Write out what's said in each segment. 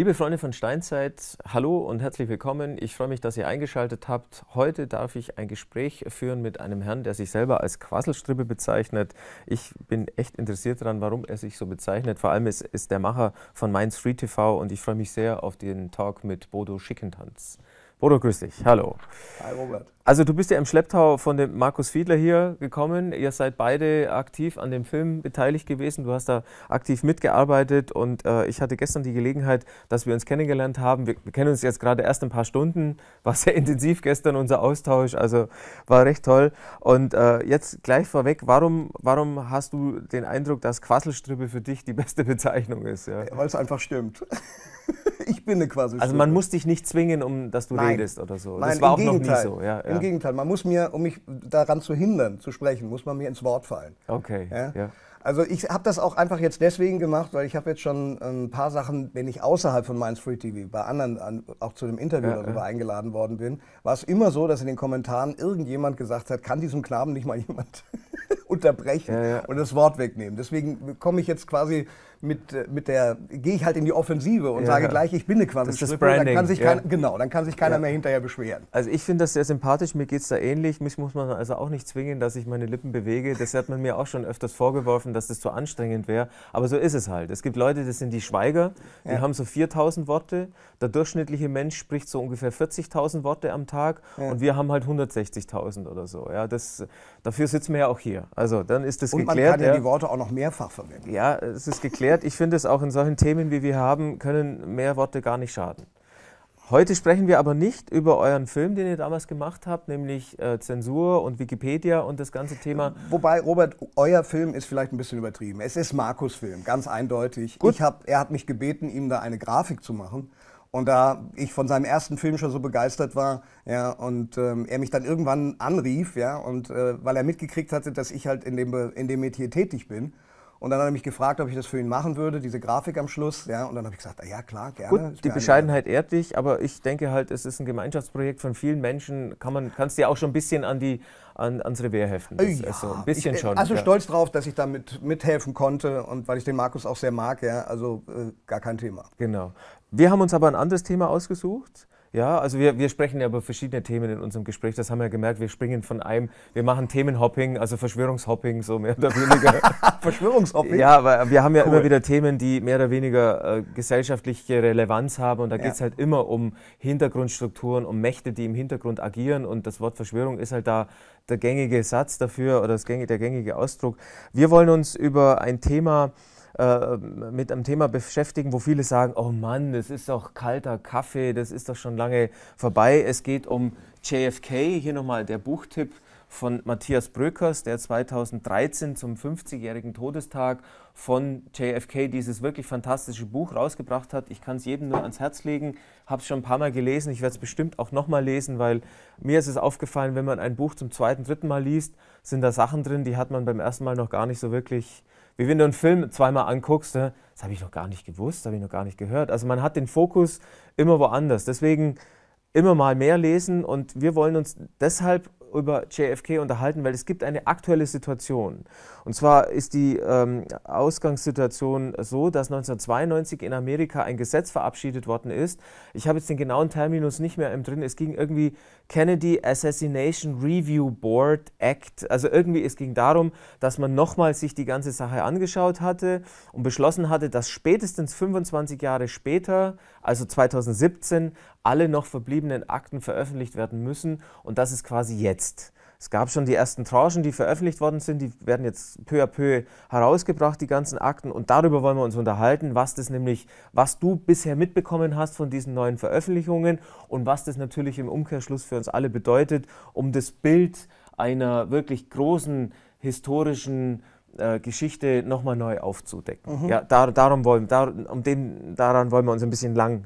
Liebe Freunde von Steinzeit, hallo und herzlich willkommen. Ich freue mich, dass ihr eingeschaltet habt. Heute darf ich ein Gespräch führen mit einem Herrn, der sich selber als Quasselstrippe bezeichnet. Ich bin echt interessiert daran, warum er sich so bezeichnet. Vor allem ist, ist der Macher von Mainz Free TV und ich freue mich sehr auf den Talk mit Bodo Schickentanz. Bodo, grüß dich. Hallo. Hi, Robert. Also du bist ja im Schlepptau von dem Markus Fiedler hier gekommen. Ihr seid beide aktiv an dem Film beteiligt gewesen. Du hast da aktiv mitgearbeitet und äh, ich hatte gestern die Gelegenheit, dass wir uns kennengelernt haben. Wir, wir kennen uns jetzt gerade erst ein paar Stunden. War sehr intensiv gestern unser Austausch, also war recht toll. Und äh, jetzt gleich vorweg, warum, warum hast du den Eindruck, dass Quasselstrippe für dich die beste Bezeichnung ist? Ja? Weil es einfach stimmt. ich bin eine Quasselstrippe. Also man muss dich nicht zwingen, um dass du Nein. redest oder so. Nein, das war auch Gegenteil. noch nie so. Ja, ja. Im im Gegenteil. Man muss mir, um mich daran zu hindern, zu sprechen, muss man mir ins Wort fallen. Okay. Ja? Ja. Also ich habe das auch einfach jetzt deswegen gemacht, weil ich habe jetzt schon ein ähm, paar Sachen, wenn ich außerhalb von Mainz Free TV bei anderen an, auch zu einem Interview ja, darüber ja. eingeladen worden bin, war es immer so, dass in den Kommentaren irgendjemand gesagt hat, kann diesem Knaben nicht mal jemand unterbrechen ja, und das Wort wegnehmen. Deswegen komme ich jetzt quasi mit, äh, mit der, gehe ich halt in die Offensive und ja. sage gleich, ich bin eine Quantenstrippe. Dann kann sich keiner, ja. Genau, dann kann sich keiner mehr hinterher beschweren. Also ich finde das sehr sympathisch, mir geht es da ähnlich. Mich muss man also auch nicht zwingen, dass ich meine Lippen bewege. Das hat man mir auch schon öfters vorgeworfen, dass das zu anstrengend wäre. Aber so ist es halt. Es gibt Leute, das sind die Schweiger, die haben so 4000 Worte. Der durchschnittliche Mensch spricht so ungefähr 40.000 Worte am Tag und wir haben halt 160.000 oder so. Ja, das, dafür sitzen wir ja auch hier. Also dann ist das und geklärt. Und man kann ja die Worte auch noch mehrfach verwenden. Ja, es ist geklärt erklärt. Ich finde es auch in solchen Themen, wie wir haben, können mehr Worte gar nicht schaden. Heute sprechen wir aber nicht über euren Film, den ihr damals gemacht habt, nämlich äh, Zensur und Wikipedia und das ganze Thema. Wobei, Robert, euer Film ist vielleicht ein bisschen übertrieben. Es ist Markus Film, ganz eindeutig. Gut. Ich hab, er hat mich gebeten, ihm da eine Grafik zu machen. Und da ich von seinem ersten Film schon so begeistert war, ja, und ähm, er mich dann irgendwann anrief, ja, und äh, weil er mitgekriegt hatte, dass ich halt in dem, in dem Metier tätig bin, und dann hat er mich gefragt, ob ich das für ihn machen würde, diese Grafik am Schluss. Ja, und dann habe ich gesagt, ah ja klar, gerne. Gut, die Bescheidenheit ehrt dich, aber ich denke halt, es ist ein Gemeinschaftsprojekt von vielen Menschen. Kann man, kannst du ja auch schon ein bisschen an die, an, ans Revier heften. Ja, also ein bisschen ich, schon. Also ja. stolz drauf, dass ich damit mithelfen konnte und weil ich den Markus auch sehr mag. Ja, also äh, gar kein Thema. Genau. Wir haben uns aber ein anderes Thema ausgesucht. Ja, also wir, wir sprechen ja über verschiedene Themen in unserem Gespräch. Das haben wir ja gemerkt. Wir springen von einem, wir machen Themenhopping, also Verschwörungshopping, so mehr oder weniger. Verschwörungshopping? Ja, weil wir haben ja cool. immer wieder Themen, die mehr oder weniger äh, gesellschaftliche Relevanz haben. Und da geht es ja. halt immer um Hintergrundstrukturen, um Mächte, die im Hintergrund agieren. Und das Wort Verschwörung ist halt da der gängige Satz dafür oder das gängige, der gängige Ausdruck. Wir wollen uns über ein Thema äh, mit einem Thema beschäftigen, wo viele sagen, oh Mann, das ist doch kalter Kaffee, das ist doch schon lange vorbei. Es geht um JFK, hier nochmal der Buchtipp von Matthias Bröckers, der 2013 zum 50-jährigen Todestag von JFK dieses wirklich fantastische Buch rausgebracht hat. Ich kann es jedem nur ans Herz legen, habe es schon ein paar Mal gelesen, ich werde es bestimmt auch nochmal lesen, weil mir ist es aufgefallen, wenn man ein Buch zum zweiten, dritten Mal liest, sind da Sachen drin, die hat man beim ersten Mal noch gar nicht so wirklich wie wenn du einen Film zweimal anguckst, ne, das habe ich noch gar nicht gewusst, das habe ich noch gar nicht gehört. Also man hat den Fokus immer woanders. Deswegen immer mal mehr lesen und wir wollen uns deshalb über JFK unterhalten, weil es gibt eine aktuelle Situation. Und zwar ist die ähm, Ausgangssituation so, dass 1992 in Amerika ein Gesetz verabschiedet worden ist. Ich habe jetzt den genauen Terminus nicht mehr im drin. Es ging irgendwie Kennedy Assassination Review Board Act. Also irgendwie es ging darum, dass man nochmal sich die ganze Sache angeschaut hatte und beschlossen hatte, dass spätestens 25 Jahre später, also 2017, alle noch verbliebenen Akten veröffentlicht werden müssen und das ist quasi jetzt. Es gab schon die ersten Tranchen, die veröffentlicht worden sind. Die werden jetzt peu à peu herausgebracht, die ganzen Akten. Und darüber wollen wir uns unterhalten, was das nämlich, was du bisher mitbekommen hast von diesen neuen Veröffentlichungen und was das natürlich im Umkehrschluss für uns alle bedeutet, um das Bild einer wirklich großen historischen äh, Geschichte nochmal neu aufzudecken. Mhm. Ja, da, darum wollen, da, um den, daran wollen wir uns ein bisschen lang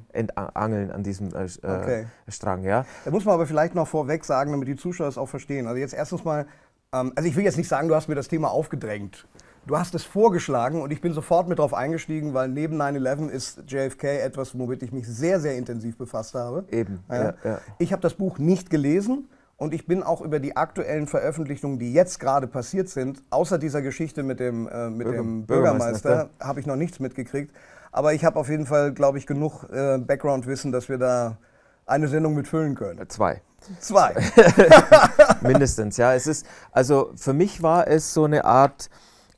angeln an diesem äh, äh, okay. Strang. Ja? Da muss man aber vielleicht noch vorweg sagen, damit die Zuschauer es auch verstehen. Also jetzt erstens mal, ähm, also ich will jetzt nicht sagen, du hast mir das Thema aufgedrängt. Du hast es vorgeschlagen und ich bin sofort mit drauf eingestiegen, weil neben 9-11 ist JFK etwas, womit ich mich sehr, sehr intensiv befasst habe. Eben. Ja, ja. Ich habe das Buch nicht gelesen. Und ich bin auch über die aktuellen Veröffentlichungen, die jetzt gerade passiert sind, außer dieser Geschichte mit dem, äh, mit Bürger, dem Bürgermeister, Bürgermeister. habe ich noch nichts mitgekriegt. Aber ich habe auf jeden Fall, glaube ich, genug äh, Background-Wissen, dass wir da eine Sendung mitfüllen können. Äh, zwei. Zwei. Mindestens, ja. Es ist, also für mich war es so eine Art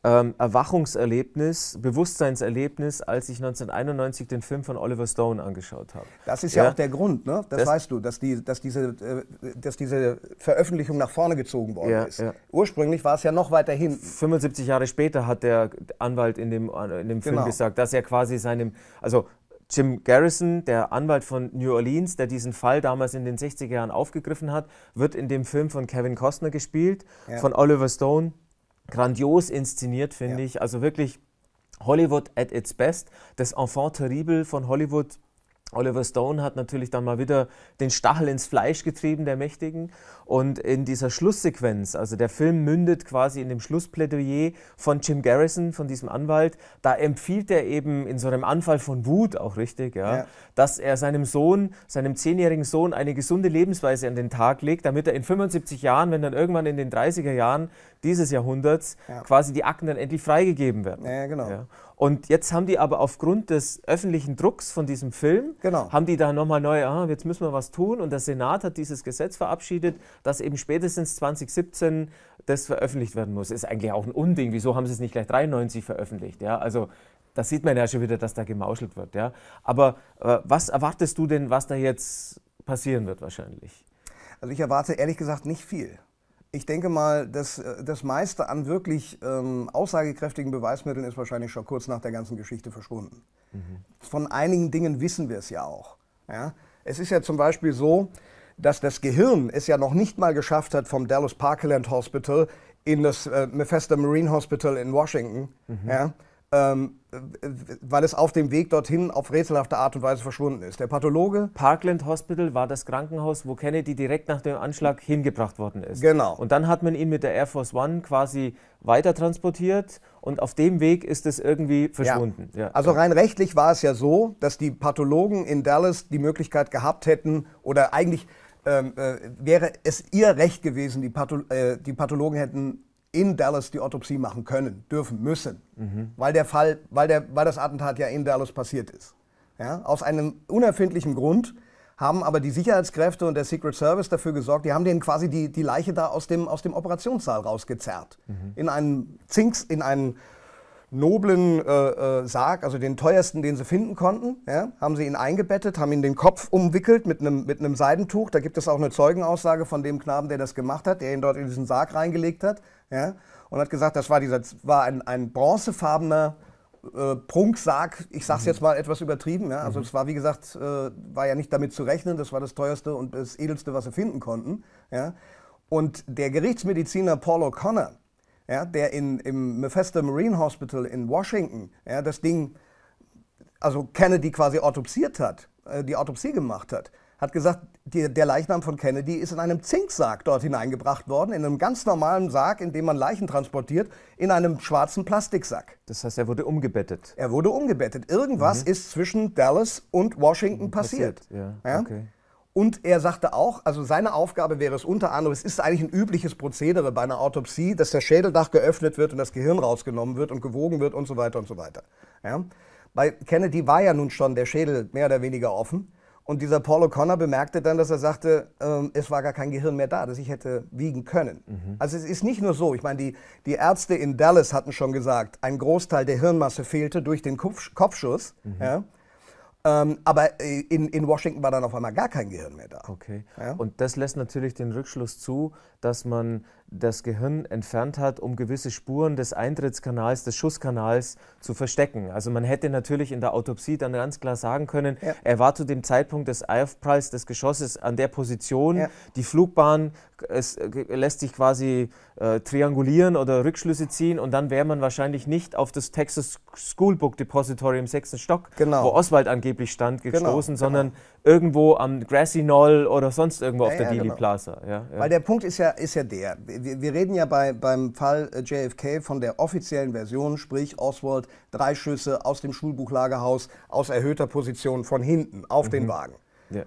ähm, Erwachungserlebnis, Bewusstseinserlebnis, als ich 1991 den Film von Oliver Stone angeschaut habe. Das ist ja, ja auch der Grund, ne? das, das weißt du, dass, die, dass, diese, äh, dass diese Veröffentlichung nach vorne gezogen worden ja, ist. Ja. Ursprünglich war es ja noch weiter hinten. 75 Jahre später hat der Anwalt in dem, in dem Film genau. gesagt, dass er quasi seinem, also Jim Garrison, der Anwalt von New Orleans, der diesen Fall damals in den 60er Jahren aufgegriffen hat, wird in dem Film von Kevin Costner gespielt, ja. von Oliver Stone grandios inszeniert, finde ja. ich. Also wirklich Hollywood at its best. Das Enfant terrible von Hollywood. Oliver Stone hat natürlich dann mal wieder den Stachel ins Fleisch getrieben der Mächtigen. Und in dieser Schlusssequenz, also der Film mündet quasi in dem Schlussplädoyer von Jim Garrison, von diesem Anwalt, da empfiehlt er eben in so einem Anfall von Wut auch richtig, ja, ja. dass er seinem Sohn, seinem zehnjährigen Sohn, eine gesunde Lebensweise an den Tag legt, damit er in 75 Jahren, wenn dann irgendwann in den 30er Jahren dieses Jahrhunderts ja. quasi die Akten dann endlich freigegeben werden. Ja, genau. Ja. Und jetzt haben die aber aufgrund des öffentlichen Drucks von diesem Film, genau. haben die da nochmal neu, ah, jetzt müssen wir was tun. Und der Senat hat dieses Gesetz verabschiedet, dass eben spätestens 2017 das veröffentlicht werden muss. Ist eigentlich auch ein Unding. Wieso haben sie es nicht gleich 93 veröffentlicht? Ja, also das sieht man ja schon wieder, dass da gemauschelt wird. Ja. Aber äh, was erwartest du denn, was da jetzt passieren wird wahrscheinlich? Also ich erwarte ehrlich gesagt nicht viel ich denke mal, das, äh, das meiste an wirklich ähm, aussagekräftigen Beweismitteln ist wahrscheinlich schon kurz nach der ganzen Geschichte verschwunden. Mhm. Von einigen Dingen wissen wir es ja auch. Ja? Es ist ja zum Beispiel so, dass das Gehirn es ja noch nicht mal geschafft hat, vom Dallas Parkland Hospital in das äh, Mephisto Marine Hospital in Washington. Mhm. Ja? ähm, weil es auf dem Weg dorthin auf rätselhafte Art und Weise verschwunden ist. Der Pathologe. Parkland Hospital war das Krankenhaus, wo Kennedy direkt nach dem Anschlag hingebracht worden ist. Genau. Und dann hat man ihn mit der Air Force One quasi weiter transportiert und auf dem Weg ist es irgendwie verschwunden. Ja. Also ja. Also rein rechtlich war es ja so, dass die Pathologen in Dallas die Möglichkeit gehabt hätten oder eigentlich ähm, äh, wäre es ihr Recht gewesen, die, Patho äh, die Pathologen hätten in Dallas die Autopsie machen können, dürfen, müssen, mhm. weil der Fall, weil, der, weil das Attentat ja in Dallas passiert ist. Ja? Aus einem unerfindlichen Grund haben aber die Sicherheitskräfte und der Secret Service dafür gesorgt, die haben denen quasi die, die Leiche da aus dem, aus dem Operationssaal rausgezerrt. Mhm. In einen Zinks, in einen noblen äh, äh, Sarg, also den teuersten, den sie finden konnten, ja, haben sie ihn eingebettet, haben ihn den Kopf umwickelt mit einem mit Seidentuch. Da gibt es auch eine Zeugenaussage von dem Knaben, der das gemacht hat, der ihn dort in diesen Sarg reingelegt hat ja, und hat gesagt, das war, dieser, war ein, ein bronzefarbener äh, Prunksarg, ich sage es mhm. jetzt mal etwas übertrieben, ja, also mhm. es war wie gesagt, äh, war ja nicht damit zu rechnen, das war das teuerste und das edelste, was sie finden konnten. Ja. Und der Gerichtsmediziner Paul O'Connor, ja, der in, im Bethesda Marine Hospital in Washington ja, das Ding, also Kennedy quasi autopsiert hat, äh, die Autopsie gemacht hat, hat gesagt, die, der Leichnam von Kennedy ist in einem Zinksarg dort hineingebracht worden, in einem ganz normalen Sarg, in dem man Leichen transportiert, in einem schwarzen Plastiksack. Das heißt, er wurde umgebettet. Er wurde umgebettet. Irgendwas mhm. ist zwischen Dallas und Washington passiert. passiert. Ja, ja? Okay. Und er sagte auch, also seine Aufgabe wäre es unter anderem, es ist eigentlich ein übliches Prozedere bei einer Autopsie, dass der Schädeldach geöffnet wird und das Gehirn rausgenommen wird und gewogen wird und so weiter und so weiter. Ja? Bei Kennedy war ja nun schon der Schädel mehr oder weniger offen. Und dieser Paul O'Connor bemerkte dann, dass er sagte, ähm, es war gar kein Gehirn mehr da, das ich hätte wiegen können. Mhm. Also es ist nicht nur so. Ich meine, die, die Ärzte in Dallas hatten schon gesagt, ein Großteil der Hirnmasse fehlte durch den Kopfschuss. Mhm. Ja? Ähm, aber äh, in, in Washington war dann auf einmal gar kein Gehirn mehr da. Okay. Ja? Und das lässt natürlich den Rückschluss zu, dass man das Gehirn entfernt hat, um gewisse Spuren des Eintrittskanals, des Schusskanals zu verstecken. Also man hätte natürlich in der Autopsie dann ganz klar sagen können, ja. er war zu dem Zeitpunkt des Aufpralls des Geschosses an der Position, ja. die Flugbahn es äh, lässt sich quasi äh, triangulieren oder Rückschlüsse ziehen und dann wäre man wahrscheinlich nicht auf das Texas School Book Depository im sechsten Stock, genau. wo Oswald angeblich stand, genau, gestoßen, genau, sondern genau irgendwo am Grassy Knoll oder sonst irgendwo ja, auf der ja, Dili genau. Plaza. Ja, Weil der Punkt ist ja, ist ja der. Wir, wir, reden ja bei, beim Fall äh, JFK von der offiziellen Version, sprich Oswald, drei Schüsse aus dem Schulbuchlagerhaus aus erhöhter Position von hinten auf mhm. den Wagen.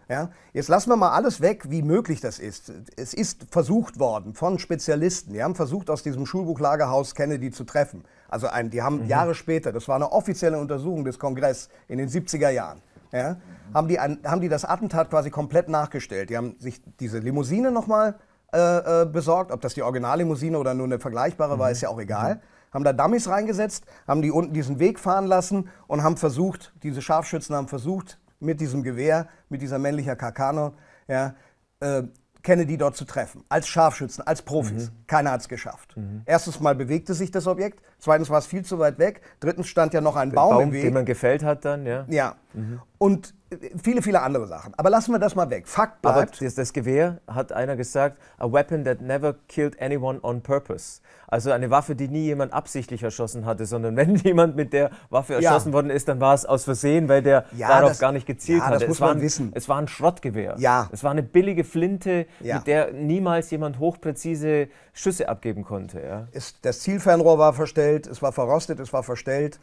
Ja. Jetzt lassen wir mal alles weg, wie möglich das ist. Es ist versucht worden von Spezialisten. Die haben versucht, aus diesem Schulbuchlagerhaus Kennedy zu treffen. Also ein, die haben mhm. Jahre später, das war eine offizielle Untersuchung des Kongresses in den 70er Jahren ja, haben, die ein, haben die das Attentat quasi komplett nachgestellt. Die haben sich diese Limousine nochmal äh, äh besorgt, ob das die Originallimousine oder nur eine vergleichbare mhm. war, ist ja auch egal. Mhm. Haben da Dummies reingesetzt, haben die unten diesen Weg fahren lassen und haben versucht, diese Scharfschützen haben versucht, mit diesem Gewehr, mit dieser männlicher Kakano, ja, äh, Kennedy dort zu treffen, als Scharfschützen, als Profis. Mhm. Keiner hat es geschafft. Mhm. Erstens mal bewegte sich das Objekt, zweitens war es viel zu weit weg, drittens stand ja noch ein Baum, Baum, im Weg. Den man gefällt hat dann, ja. Ja. Mhm. Und viele, viele andere Sachen. Aber lassen wir das mal weg. Fakt bleibt. Aber das, das Gewehr hat einer gesagt, a weapon that never killed anyone on purpose. Also eine Waffe, die nie jemand absichtlich erschossen hatte, sondern wenn jemand mit der Waffe erschossen ja. worden ist, dann war es aus Versehen, weil der ja, darauf das, gar nicht gezielt ja, hatte. Das muss es man ein, wissen. Es war ein Schrottgewehr. Ja. Es war eine billige Flinte, mit der niemals jemand hochpräzise Schüsse abgeben konnte. Es, das Zielfernrohr war verstellt, es war verrostet, es war verstellt.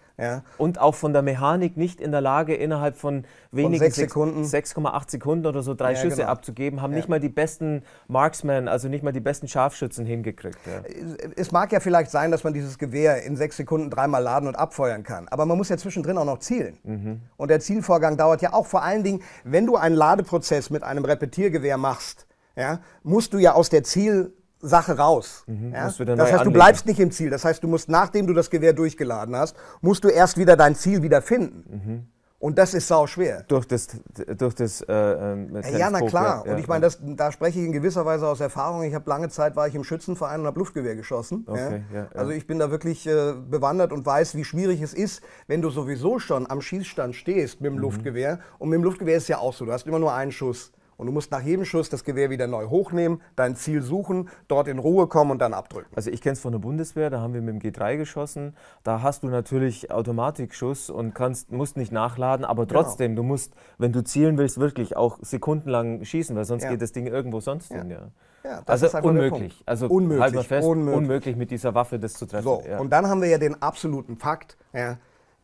Und auch von der Mechanik nicht in der Lage, innerhalb von wenigen wenigen sechs Sekunden. 6,8 Sekunden oder so drei ja, Schüsse genau. abzugeben, haben ja. nicht mal die besten Marksmen, also nicht mal die besten Scharfschützen hingekriegt. Ja. Äh, es mag ja vielleicht sein, dass man dieses Gewehr in sechs Sekunden dreimal laden und abfeuern kann, aber man muss ja zwischendrin auch noch zielen. Mhm. Und der Zielvorgang dauert ja auch vor allen Dingen, wenn du einen Ladeprozess mit einem Repetiergewehr machst, ja, musst du ja aus der Ziel Sache raus. Mhm, ja? das heißt, anlegen. du bleibst nicht im Ziel. Das heißt, du musst, nachdem du das Gewehr durchgeladen hast, musst du erst wieder dein Ziel finden. Mhm. Und das ist sau schwer. Durch das, durch das äh, ähm, Ja, na klar. Ja, und ich meine, da spreche ich in gewisser Weise aus Erfahrung. Ich habe lange Zeit war ich im Schützenverein und habe Luftgewehr geschossen. Okay, ja. Ja, also ich bin da wirklich äh, bewandert und weiß, wie schwierig es ist, wenn du sowieso schon am Schießstand stehst mit dem mhm. Luftgewehr. Und mit dem Luftgewehr ist ja auch so. Du hast immer nur einen Schuss. Und du musst nach jedem Schuss das Gewehr wieder neu hochnehmen, dein Ziel suchen, dort in Ruhe kommen und dann abdrücken. Also ich kenne es von der Bundeswehr, da haben wir mit dem G3 geschossen. Da hast du natürlich Automatikschuss und kannst, musst nicht nachladen, aber genau. trotzdem, genau. du musst, wenn du zielen willst, wirklich auch sekundenlang schießen, weil sonst ja. geht das Ding irgendwo sonst ja. hin. Ja. Ja, also unmöglich. Also unmöglich. Halt mal fest, unmöglich. unmöglich. mit dieser Waffe das zu treffen. So, ja. und dann haben wir ja den absoluten Fakt. Ja.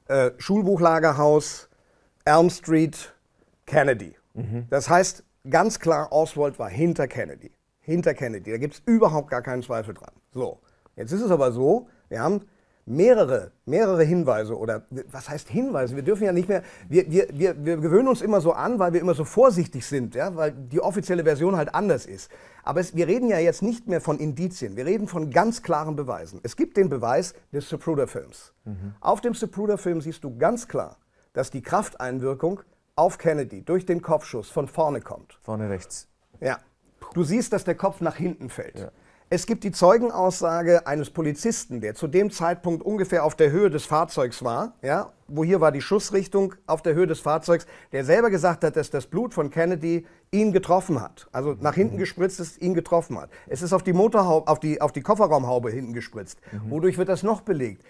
Äh, Schulbuchlagerhaus, Elm Street, Kennedy. Mhm. Das heißt, ganz klar, Oswald war hinter Kennedy. Hinter Kennedy, da gibt es überhaupt gar keinen Zweifel dran. So, jetzt ist es aber so, wir haben mehrere, mehrere Hinweise oder was heißt Hinweise? Wir dürfen ja nicht mehr, wir, wir, wir, wir gewöhnen uns immer so an, weil wir immer so vorsichtig sind, ja, weil die offizielle Version halt anders ist. Aber es, wir reden ja jetzt nicht mehr von Indizien, wir reden von ganz klaren Beweisen. Es gibt den Beweis des sepruder films Mhm. Auf dem sepruder film siehst du ganz klar, dass die Krafteinwirkung auf Kennedy durch den Kopfschuss von vorne kommt. Vorne rechts. Ja. Du siehst, dass der Kopf nach hinten fällt. Ja. Es gibt die Zeugenaussage eines Polizisten, der zu dem Zeitpunkt ungefähr auf der Höhe des Fahrzeugs war, ja, wo hier war die Schussrichtung auf der Höhe des Fahrzeugs, der selber gesagt hat, dass das Blut von Kennedy ihn getroffen hat. Also nach hinten mhm. gespritzt ist, ihn getroffen hat. Es ist auf die Motorhaube, auf die, auf die Kofferraumhaube hinten gespritzt. Mhm. Wodurch wird das noch belegt?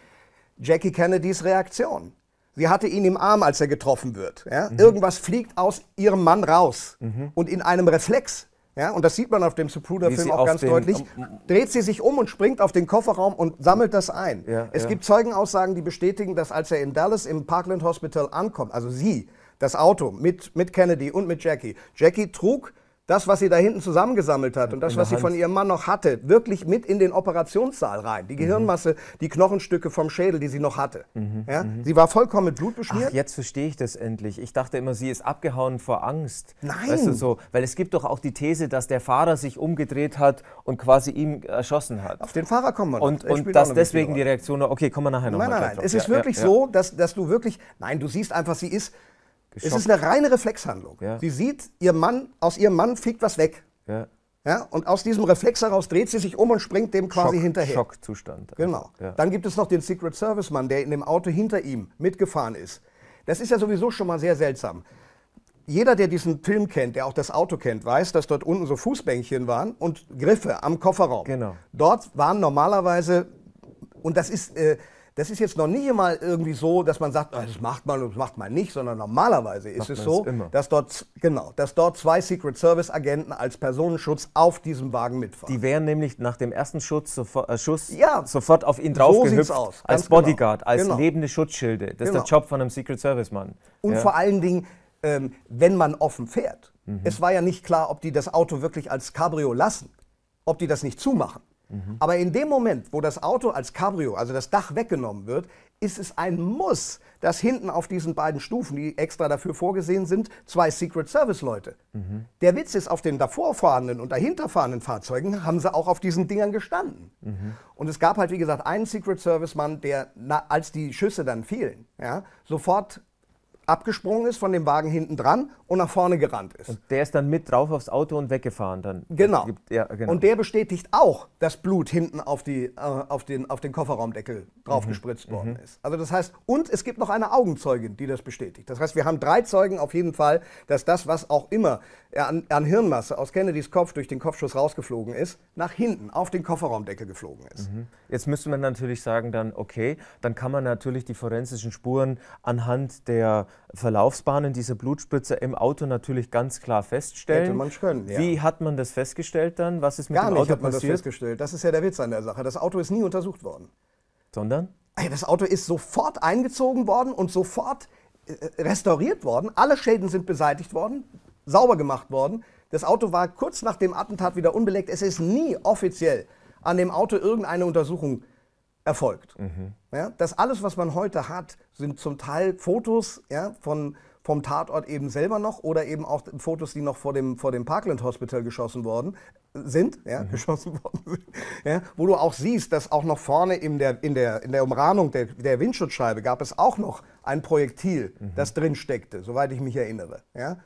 Jackie Kennedys Reaktion. Sie hatte ihn im Arm, als er getroffen wird. Ja? Mhm. Irgendwas fliegt aus ihrem Mann raus. Mhm. Und in einem Reflex, ja, und das sieht man auf dem supruder film auch ganz deutlich, dreht sie sich um und springt auf den Kofferraum und sammelt das ein. Ja, es ja. gibt Zeugenaussagen, die bestätigen, dass als er in Dallas im Parkland Hospital ankommt, also sie, das Auto mit, mit Kennedy und mit Jackie, Jackie trug das, was sie da hinten zusammengesammelt hat und das, was sie von ihrem Mann noch hatte, wirklich mit in den Operationssaal rein. Die mhm. Gehirnmasse, die Knochenstücke vom Schädel, die sie noch hatte. Mhm, mhm, ja? Sie war vollkommen mit Blut beschmiert. Ach, jetzt verstehe ich das endlich. Ich dachte immer, sie ist abgehauen vor Angst. Nein. Weißt du, so. Weil es gibt doch auch die These, dass der Fahrer sich umgedreht hat und quasi ihn erschossen hat. Auf den Fahrer kommen wir noch. Und, und dass deswegen die Reaktion, okay, kommen wir nachher nochmal. Nein, nein, nein. Es ist wirklich so, dass, dass du wirklich, nein, du siehst einfach, sie ist geschockt. Es ist eine reine Reflexhandlung. Ja. Sie sieht, ihr Mann, aus ihrem Mann fliegt was weg. Ja. Ja, und aus diesem Reflex heraus dreht sie sich um und springt dem quasi Schock, hinterher. Schockzustand. Also. Genau. Ja. Dann gibt es noch den Secret Service Mann, der in dem Auto hinter ihm mitgefahren ist. Das ist ja sowieso schon mal sehr seltsam. Jeder, der diesen Film kennt, der auch das Auto kennt, weiß, dass dort unten so Fußbänkchen waren und Griffe am Kofferraum. Genau. Dort waren normalerweise, und das ist, äh, das ist jetzt noch nicht einmal irgendwie so, dass man sagt, ah, das macht man und das macht man nicht, sondern normalerweise ist es so, es dass dort genau, dass dort zwei Secret Service Agenten als Personenschutz auf diesem Wagen mitfahren. Die wären nämlich nach dem ersten Schutz, sofort, äh, Schuss ja. sofort auf ihn drauf so gehüpft, aus, als genau. Bodyguard, genau. als genau. lebende Schutzschilde. Das genau. ist der genau. Job von einem Secret Service Mann. Und ja. vor allen Dingen, ähm, wenn man offen fährt. Mhm. Es war ja nicht klar, ob die das Auto wirklich als Cabrio lassen, ob die das nicht zumachen. Mhm. Aber in dem Moment, wo das Auto als Cabrio, also das Dach weggenommen wird, ist es ein Muss, dass hinten auf diesen beiden Stufen, die extra dafür vorgesehen sind, zwei Secret Service-Leute. Mhm. Der Witz ist, auf den davorfahrenden und dahinterfahrenden Fahrzeugen haben sie auch auf diesen Dingern gestanden. Mhm. Und es gab halt, wie gesagt, einen Secret Service-Mann, der, na, als die Schüsse dann fielen, ja, sofort abgesprungen ist von dem Wagen hinten dran und nach vorne gerannt ist. Und der ist dann mit drauf aufs Auto und weggefahren dann. Genau. Gibt, ja, genau. Und der bestätigt auch, dass Blut hinten auf, die, äh, auf, den, auf den Kofferraumdeckel drauf mhm. gespritzt worden mhm. ist. Also das heißt, und es gibt noch eine Augenzeugin, die das bestätigt. Das heißt, wir haben drei Zeugen auf jeden Fall, dass das, was auch immer an, an Hirnmasse aus Kennedys Kopf durch den Kopfschuss rausgeflogen ist, nach hinten auf den Kofferraumdeckel geflogen ist. Mhm. Jetzt müsste man natürlich sagen dann, okay, dann kann man natürlich die forensischen Spuren anhand der Verlaufsbahnen dieser Blutspritze im Auto natürlich ganz klar feststellen. Hätte man können, ja. Wie hat man das festgestellt dann? Was ist mit Gar dem Auto passiert? Gar nicht hat man das festgestellt. Das ist ja der Witz an der Sache. Das Auto ist nie untersucht worden. Sondern? Das Auto ist sofort eingezogen worden und sofort äh, restauriert worden. Alle Schäden sind beseitigt worden, sauber gemacht worden. Das Auto war kurz nach dem Attentat wieder unbeleckt. Es ist nie offiziell an dem Auto irgendeine Untersuchung erfolgt. Mhm. Ja, das alles, was man heute hat, sind zum Teil Fotos ja, von, vom Tatort eben selber noch oder eben auch Fotos, die noch vor dem, vor dem Parkland Hospital geschossen worden sind, ja, mhm. geschossen worden sind, ja, wo du auch siehst, dass auch noch vorne in der, in der, in der Umrahmung der, der Windschutzscheibe gab es auch noch ein Projektil, mhm. das drin steckte, soweit ich mich erinnere. Ja.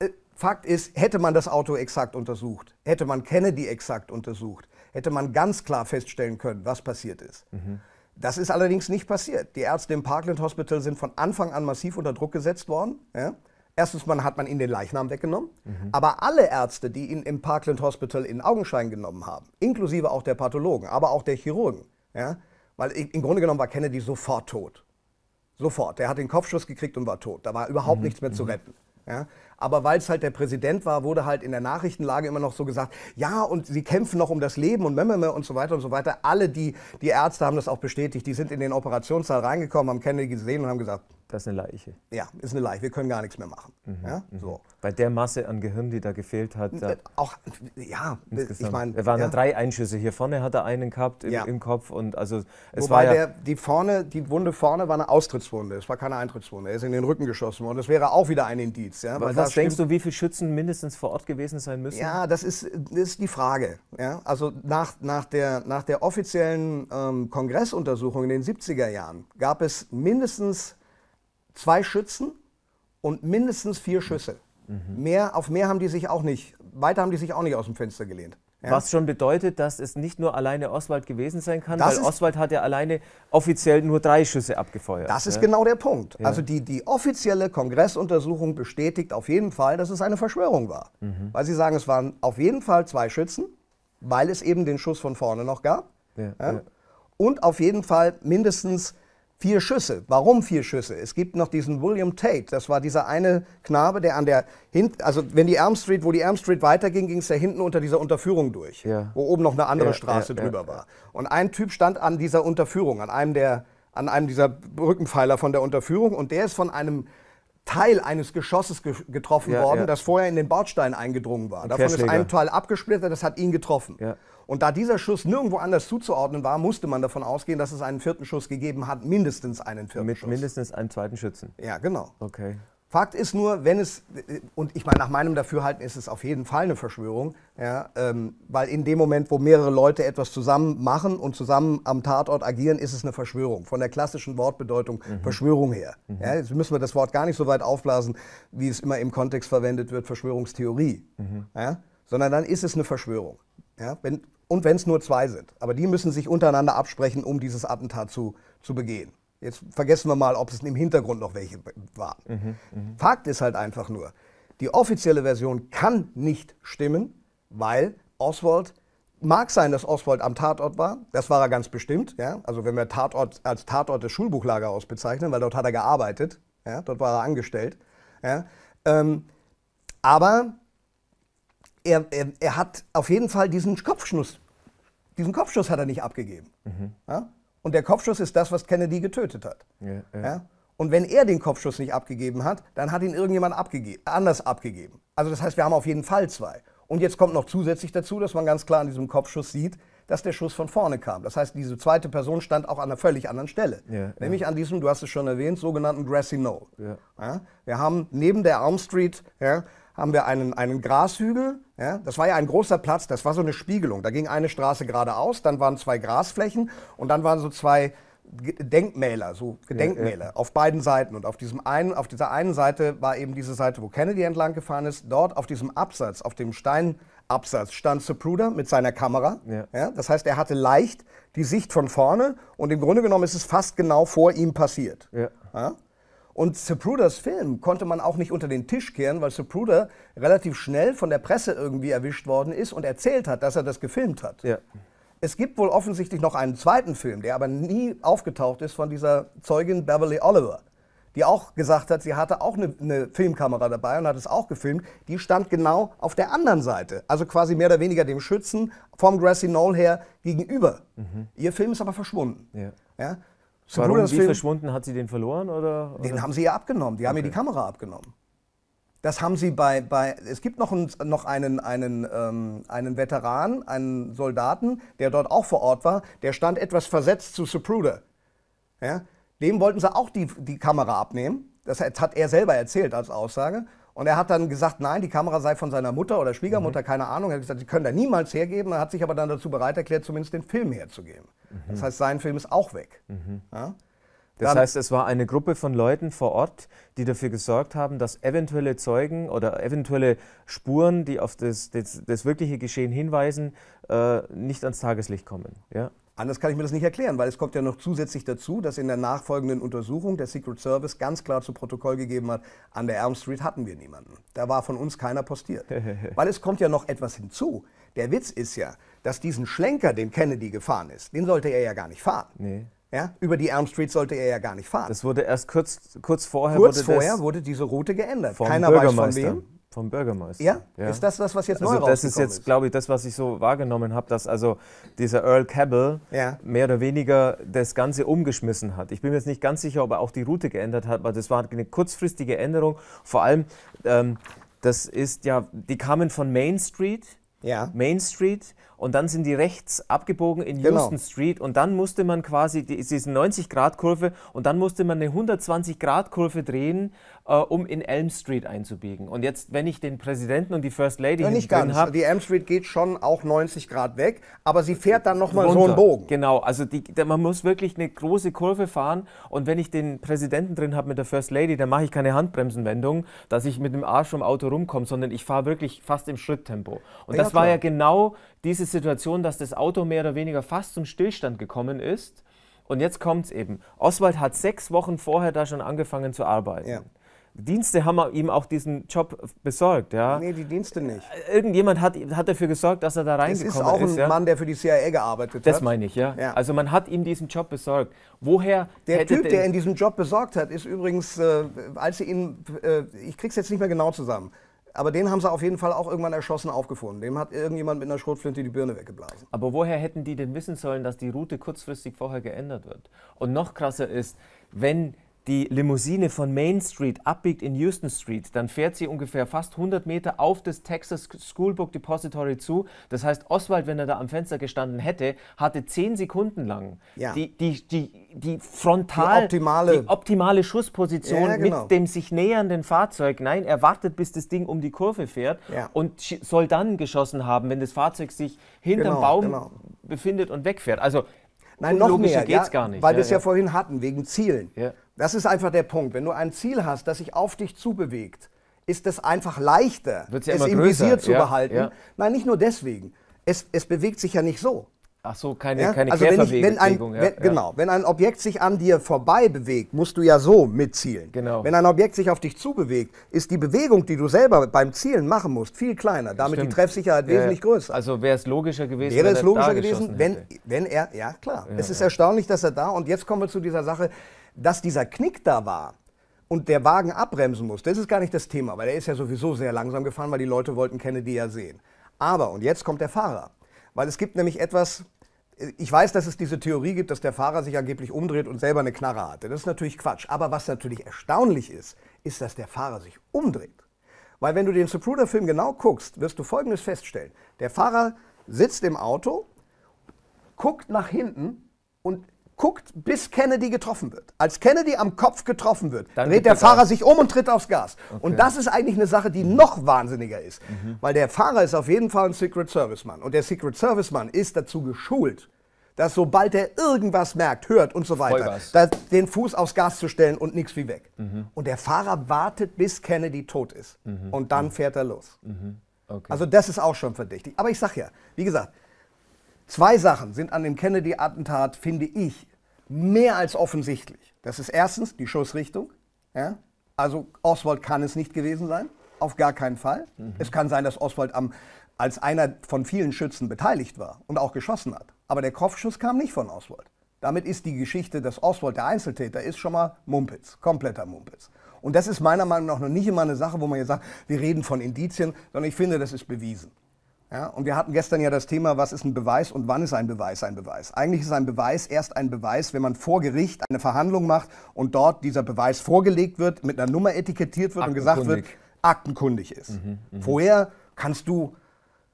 Äh, Fakt ist, hätte man das Auto exakt untersucht, hätte man Kennedy exakt untersucht, hätte man ganz klar feststellen können, was passiert ist. Mhm. Das ist allerdings nicht passiert. Die Ärzte im Parkland Hospital sind von Anfang an massiv unter Druck gesetzt worden. Ja? Erstens man hat man ihnen den Leichnam weggenommen, mhm. aber alle Ärzte, die ihn im Parkland Hospital in Augenschein genommen haben, inklusive auch der Pathologen, aber auch der Chirurgen, ja? weil im Grunde genommen war Kennedy sofort tot. Sofort. Der hat den Kopfschuss gekriegt und war tot. Da war überhaupt mhm. nichts mehr zu mhm. retten. Ja? Aber weil es halt der Präsident war, wurde halt in der Nachrichtenlage immer noch so gesagt, ja, und sie kämpfen noch um das Leben und Memmeme und so weiter und so weiter. Alle, die, die Ärzte haben das auch bestätigt, die sind in den Operationssaal reingekommen, haben Kennedy gesehen und haben gesagt, das ist eine Leiche. Ja, ist eine Leiche. Wir können gar nichts mehr machen. Mhm, ja? Mhm. so. Bei der Masse an Gehirn, die da gefehlt hat. Da äh, auch, ja, ich meine. Da waren ja. drei Einschüsse. Hier vorne hat er einen gehabt im, ja. im Kopf. Und also es Wobei war ja der, die, vorne, die Wunde vorne war eine Austrittswunde. Es war keine Eintrittswunde. Er ist in den Rücken geschossen worden. Das wäre auch wieder ein Indiz. Ja? Weil was denkst du, wie viele Schützen mindestens vor Ort gewesen sein müssen? Ja, das ist, das ist die Frage. Ja? Also nach, nach, der, nach der offiziellen ähm, Kongressuntersuchung in den 70er Jahren gab es mindestens zwei Schützen und mindestens vier Schüsse. Mhm. Mehr, auf mehr haben die sich auch nicht, weiter haben die sich auch nicht aus dem Fenster gelehnt. Ja. Was schon bedeutet, dass es nicht nur alleine Oswald gewesen sein kann, das weil Oswald hat ja alleine offiziell nur drei Schüsse abgefeuert. Das ist ja. Ne? genau der Punkt. Ja. Also die, die offizielle Kongressuntersuchung bestätigt auf jeden Fall, dass es eine Verschwörung war. Mhm. Weil sie sagen, es waren auf jeden Fall zwei Schützen, weil es eben den Schuss von vorne noch gab. Und auf jeden Fall mindestens Vier Schüsse. Warum vier Schüsse? Es gibt noch diesen William Tate. Das war dieser eine Knabe, der an der hinten, also wenn die Elm Street, wo die Elm Street weiterging, ging es da hinten unter dieser Unterführung durch, ja. wo oben noch eine andere ja, Straße ja, drüber war. Und ein Typ stand an dieser Unterführung, an einem der, an einem dieser Brückenpfeiler von der Unterführung, und der ist von einem Teil eines Geschosses ge getroffen worden, das vorher in den Bordstein eingedrungen war. Davon ist ein Teil abgesplittert, das hat ihn getroffen. Und da dieser Schuss nirgendwo anders zuzuordnen war, musste man davon ausgehen, dass es einen vierten Schuss gegeben hat, mindestens einen vierten Mit Schuss. Mindestens einen zweiten Schützen. Ja, genau. Okay. Fakt ist nur, wenn es, und ich meine, nach meinem Dafürhalten ist es auf jeden Fall eine Verschwörung, ja, ähm, weil in dem Moment, wo mehrere Leute etwas zusammen machen und zusammen am Tatort agieren, ist es eine Verschwörung. Von der klassischen Wortbedeutung mhm. Verschwörung her. Mhm. Ja, jetzt müssen wir das Wort gar nicht so weit aufblasen, wie es immer im Kontext verwendet wird, Verschwörungstheorie. Mhm. Ja, sondern dann ist es eine Verschwörung. Ja, wenn, und wenn es nur zwei sind. Aber die müssen sich untereinander absprechen, um dieses Attentat zu, zu begehen. Jetzt vergessen wir mal, ob es im Hintergrund noch welche waren. Mhm, mh. Fakt ist halt einfach nur, die offizielle Version kann nicht stimmen, weil Oswald, mag sein, dass Oswald am Tatort war, das war er ganz bestimmt. Ja? Also wenn wir Tatort als Tatort des Schulbuchlagerhaus bezeichnen, weil dort hat er gearbeitet, ja? dort war er angestellt. Ja? Ähm, aber er, er, er hat auf jeden Fall diesen Kopfschuss, diesen Kopfschuss hat er nicht abgegeben. Mhm. Ja? Und der Kopfschuss ist das, was Kennedy getötet hat. Ja, ja. Und wenn er den Kopfschuss nicht abgegeben hat, dann hat ihn irgendjemand abgege anders abgegeben. Also das heißt, wir haben auf jeden Fall zwei. Und jetzt kommt noch zusätzlich dazu, dass man ganz klar an diesem Kopfschuss sieht, dass der Schuss von vorne kam. Das heißt, diese zweite Person stand auch an einer völlig anderen Stelle. Ja, nämlich ja. an diesem, du hast es schon erwähnt, sogenannten Grassy Knoll. Ja. wir haben neben der Arm Street haben wir einen, einen Grashügel. Ja? Das war ja ein großer Platz, das war so eine Spiegelung. Da ging eine Straße geradeaus, dann waren zwei Grasflächen und dann waren so zwei Denkmäler, so Gedenkmäler ja, ja. auf beiden Seiten. Und auf, diesem einen, auf dieser einen Seite war eben diese Seite, wo Kennedy entlang gefahren ist. Dort auf diesem Absatz, auf dem Steinabsatz, stand Zapruder mit seiner Kamera. Ja. das heißt, er hatte leicht die Sicht von vorne und im Grunde genommen ist es fast genau vor ihm passiert. Und Zaprudas Film konnte man auch nicht unter den Tisch kehren, weil Zapruder relativ schnell von der Presse irgendwie erwischt worden ist und erzählt hat, dass er das gefilmt hat. Ja. Es gibt wohl offensichtlich noch einen zweiten Film, der aber nie aufgetaucht ist von dieser Zeugin Beverly Oliver, die auch gesagt hat, sie hatte auch eine, eine Filmkamera dabei und hat es auch gefilmt. Die stand genau auf der anderen Seite, also quasi mehr oder weniger dem Schützen vom Grassy Knoll her gegenüber. Mhm. Ihr Film ist aber verschwunden. Ja. Ja? Warum, Bruder's wie Film. verschwunden? Hat sie den verloren? Oder, oder? Den haben sie ja abgenommen. Die haben okay. ihr die Kamera abgenommen. Das haben sie bei, bei es gibt noch, einen, noch einen, einen, ähm, einen Veteran, einen Soldaten, der dort auch vor Ort war, der stand etwas versetzt zu Zapruder. Ja? Dem wollten sie auch die, die Kamera abnehmen. Das hat er selber erzählt als Aussage. Und er hat dann gesagt, nein, die Kamera sei von seiner Mutter oder Schwiegermutter, mhm. keine Ahnung. Er hat gesagt, sie können da niemals hergeben. Er hat sich aber dann dazu bereit erklärt, zumindest den Film herzugeben. Mhm. Das heißt, sein Film ist auch weg. Mhm. Ja? Das heißt, es war eine Gruppe von Leuten vor Ort, die dafür gesorgt haben, dass eventuelle Zeugen oder eventuelle Spuren, die auf das, das, das wirkliche Geschehen hinweisen, äh, nicht ans Tageslicht kommen. Ja? Anders kann ich mir das nicht erklären, weil es kommt ja noch zusätzlich dazu, dass in der nachfolgenden Untersuchung der Secret Service ganz klar zu Protokoll gegeben hat, an der Elm Street hatten wir niemanden. Da war von uns keiner postiert. weil es kommt ja noch etwas hinzu. Der Witz ist ja, dass diesen Schlenker, den Kennedy gefahren ist, den sollte er ja gar nicht fahren. Nee. Ja, über die Elm Street sollte er ja gar nicht fahren. Das wurde erst kurz, kurz vorher. Kurz wurde vorher wurde diese Route geändert. Keiner weiß von wem. Vom Bürgermeister. Ja? ja? Ist das das, was jetzt also neu Das ist jetzt, glaube ich, das, was ich so wahrgenommen habe, dass also dieser Earl Cabell ja. mehr oder weniger das Ganze umgeschmissen hat. Ich bin mir jetzt nicht ganz sicher, ob er auch die Route geändert hat, weil das war eine kurzfristige Änderung. Vor allem, ähm, das ist ja, die kamen von Main Street. Ja. Main Street und dann sind die rechts abgebogen in genau. Houston Street und dann musste man quasi die, diese 90 Grad Kurve und dann musste man eine 120 Grad Kurve drehen äh, um in Elm Street einzubiegen. Und jetzt, wenn ich den Präsidenten und die First Lady ja, nicht ganz. Hab, die Elm Street geht schon auch 90 Grad weg, aber sie fährt dann nochmal so einen Bogen. Genau, also die, man muss wirklich eine große Kurve fahren. Und wenn ich den Präsidenten drin habe mit der First Lady, dann mache ich keine Handbremsenwendung, dass ich mit dem Arsch vom Auto rumkomme, sondern ich fahre wirklich fast im Schritttempo. Und ja, das klar. war ja genau diese Situation, dass das Auto mehr oder weniger fast zum Stillstand gekommen ist. Und jetzt kommt es eben. Oswald hat sechs Wochen vorher da schon angefangen zu arbeiten. Ja. Dienste haben ihm auch diesen Job besorgt, ja? Nee, die Dienste nicht. Äh, irgendjemand hat, hat dafür gesorgt, dass er da reingekommen ist. Das ist auch ein ja? Mann, der für die CIA gearbeitet das hat. Das meine ich, ja? ja? Also man hat ihm diesen Job besorgt. Woher Der Typ, der ihn diesen Job besorgt hat, ist übrigens, äh, als sie ihn, äh, ich krieg's jetzt nicht mehr genau zusammen, aber den haben sie auf jeden Fall auch irgendwann erschossen aufgefunden. Dem hat irgendjemand mit einer Schrotflinte die Birne weggeblasen. Aber woher hätten die denn wissen sollen, dass die Route kurzfristig vorher geändert wird? Und noch krasser ist, wenn die Limousine von Main Street abbiegt in Houston Street, dann fährt sie ungefähr fast 100 Meter auf das Texas Schoolbook Depository zu. Das heißt, Oswald, wenn er da am Fenster gestanden hätte, hatte 10 Sekunden lang ja. die, die, die, die frontal, die optimale, die optimale Schussposition ja, genau. mit dem sich nähernden Fahrzeug. Nein, er wartet, bis das Ding um die Kurve fährt ja. und soll dann geschossen haben, wenn das Fahrzeug sich hinterm genau, Baum genau. befindet und wegfährt. Also Nein, noch mehr, geht's ja, gar nicht. weil wir es ja, vorhin hatten, wegen Zielen. Das ist einfach der Punkt. Wenn du ein Ziel hast, das sich auf dich zubewegt, ist es einfach leichter, ja es im Visier zu ja, behalten. Ja. Nein, nicht nur deswegen. Es, es bewegt sich ja nicht so. Ach so, keine, ja? keine also wenn, ich, wenn ein, wenn, ja. Genau, wenn ein Objekt sich an dir vorbei bewegt, musst du ja so mitzielen. Genau. Wenn ein Objekt sich auf dich zubewegt, ist die Bewegung, die du selber beim Zielen machen musst, viel kleiner. Damit Stimmt. die Treffsicherheit äh, wesentlich größer. Also wäre es logischer gewesen, wäre es logischer gewesen, wenn, wenn er, ja klar. Ja, es ist erstaunlich, dass er da, und jetzt kommen wir zu dieser Sache, dass dieser Knick da war und der Wagen abbremsen muss, das ist gar nicht das Thema, weil er ist ja sowieso sehr langsam gefahren, weil die Leute wollten Kennedy ja sehen. Aber, und jetzt kommt der Fahrer, weil es gibt nämlich etwas, äh, ich weiß, dass es diese Theorie gibt, dass der Fahrer sich angeblich umdreht und selber eine Knarre hatte. Das ist natürlich Quatsch. Aber was natürlich erstaunlich ist, ist, dass der Fahrer sich umdreht. Weil wenn du den Zapruder-Film genau guckst, wirst du Folgendes feststellen. Der Fahrer sitzt im Auto, guckt nach hinten und guckt, bis Kennedy getroffen wird. Als Kennedy am Kopf getroffen wird, Dann dreht der Fahrer auf. sich um und tritt aufs Gas. Okay. Und das ist eigentlich eine Sache, die mhm. noch wahnsinniger ist. Mhm. Weil der Fahrer ist auf jeden Fall ein Secret Service-Mann. Und der Secret Service-Mann ist dazu geschult, dass sobald er irgendwas merkt, hört und so weiter, den Fuß aufs Gas zu stellen und nichts wie weg. Mhm. Und der Fahrer wartet, bis Kennedy tot ist. Mhm. Und dann mhm. fährt er los. Mhm. Okay. Also das ist auch schon verdächtig. Aber ich sag ja, wie gesagt, zwei Sachen sind an dem Kennedy-Attentat, finde ich, mehr als offensichtlich. Das ist erstens die Schussrichtung. Ja? Also Oswald kann es nicht gewesen sein, auf gar keinen Fall. Mhm. Es kann sein, dass Oswald am, als einer von vielen Schützen beteiligt war und auch geschossen hat. Aber der Kopfschuss kam nicht von Oswald. Damit ist die Geschichte, dass Oswald der Einzeltäter ist, schon mal Mumpitz, kompletter Mumpitz. Und das ist meiner Meinung nach noch nicht immer eine Sache, wo man jetzt sagt, wir reden von Indizien, sondern ich finde, das ist bewiesen. Ja, und wir hatten gestern ja das Thema, was ist ein Beweis und wann ist ein Beweis ein Beweis? Eigentlich ist ein Beweis erst ein Beweis, wenn man vor Gericht eine Verhandlung macht und dort dieser Beweis vorgelegt wird, mit einer Nummer etikettiert wird und gesagt wird, aktenkundig ist. Mhm, mh. Vorher kannst du,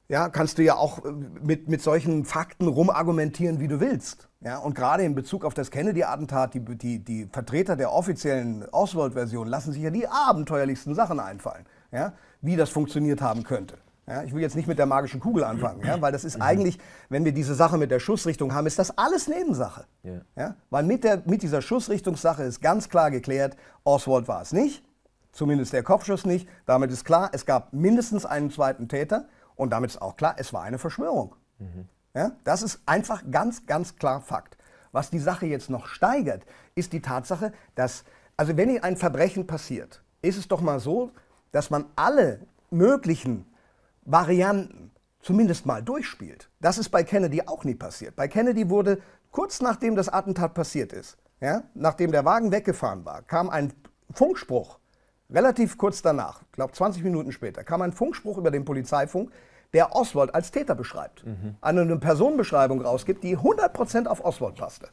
ja, kannst du ja auch äh, mit, mit solchen Fakten rumargumentieren, wie du willst. Ja, und gerade in Bezug auf das Kennedy-Attentat, die, die, die Vertreter der offiziellen Oswald-Version lassen sich ja die abenteuerlichsten Sachen einfallen, ja, wie das funktioniert haben könnte. Ja, ich will jetzt nicht mit der magischen Kugel anfangen, ja, weil das ist mhm. eigentlich, wenn wir diese Sache mit der Schussrichtung haben, ist das alles Nebensache. Yeah. Ja, weil mit, der, mit dieser Schussrichtungssache ist ganz klar geklärt, Oswald war es nicht, zumindest der Kopfschuss nicht. Damit ist klar, es gab mindestens einen zweiten Täter und damit ist auch klar, es war eine Verschwörung. Mhm. Ja, das ist einfach ganz, ganz klar Fakt. Was die Sache jetzt noch steigert, ist die Tatsache, dass, also wenn ein Verbrechen passiert, ist es doch mal so, dass man alle möglichen Varianten zumindest mal durchspielt. Das ist bei Kennedy auch nie passiert. Bei Kennedy wurde kurz nachdem das Attentat passiert ist, ja, nachdem der Wagen weggefahren war, kam ein Funkspruch, relativ kurz danach, ich glaube 20 Minuten später, kam ein Funkspruch über den Polizeifunk, der Oswald als Täter beschreibt. Mhm. Eine Personenbeschreibung rausgibt, die 100% auf Oswald passte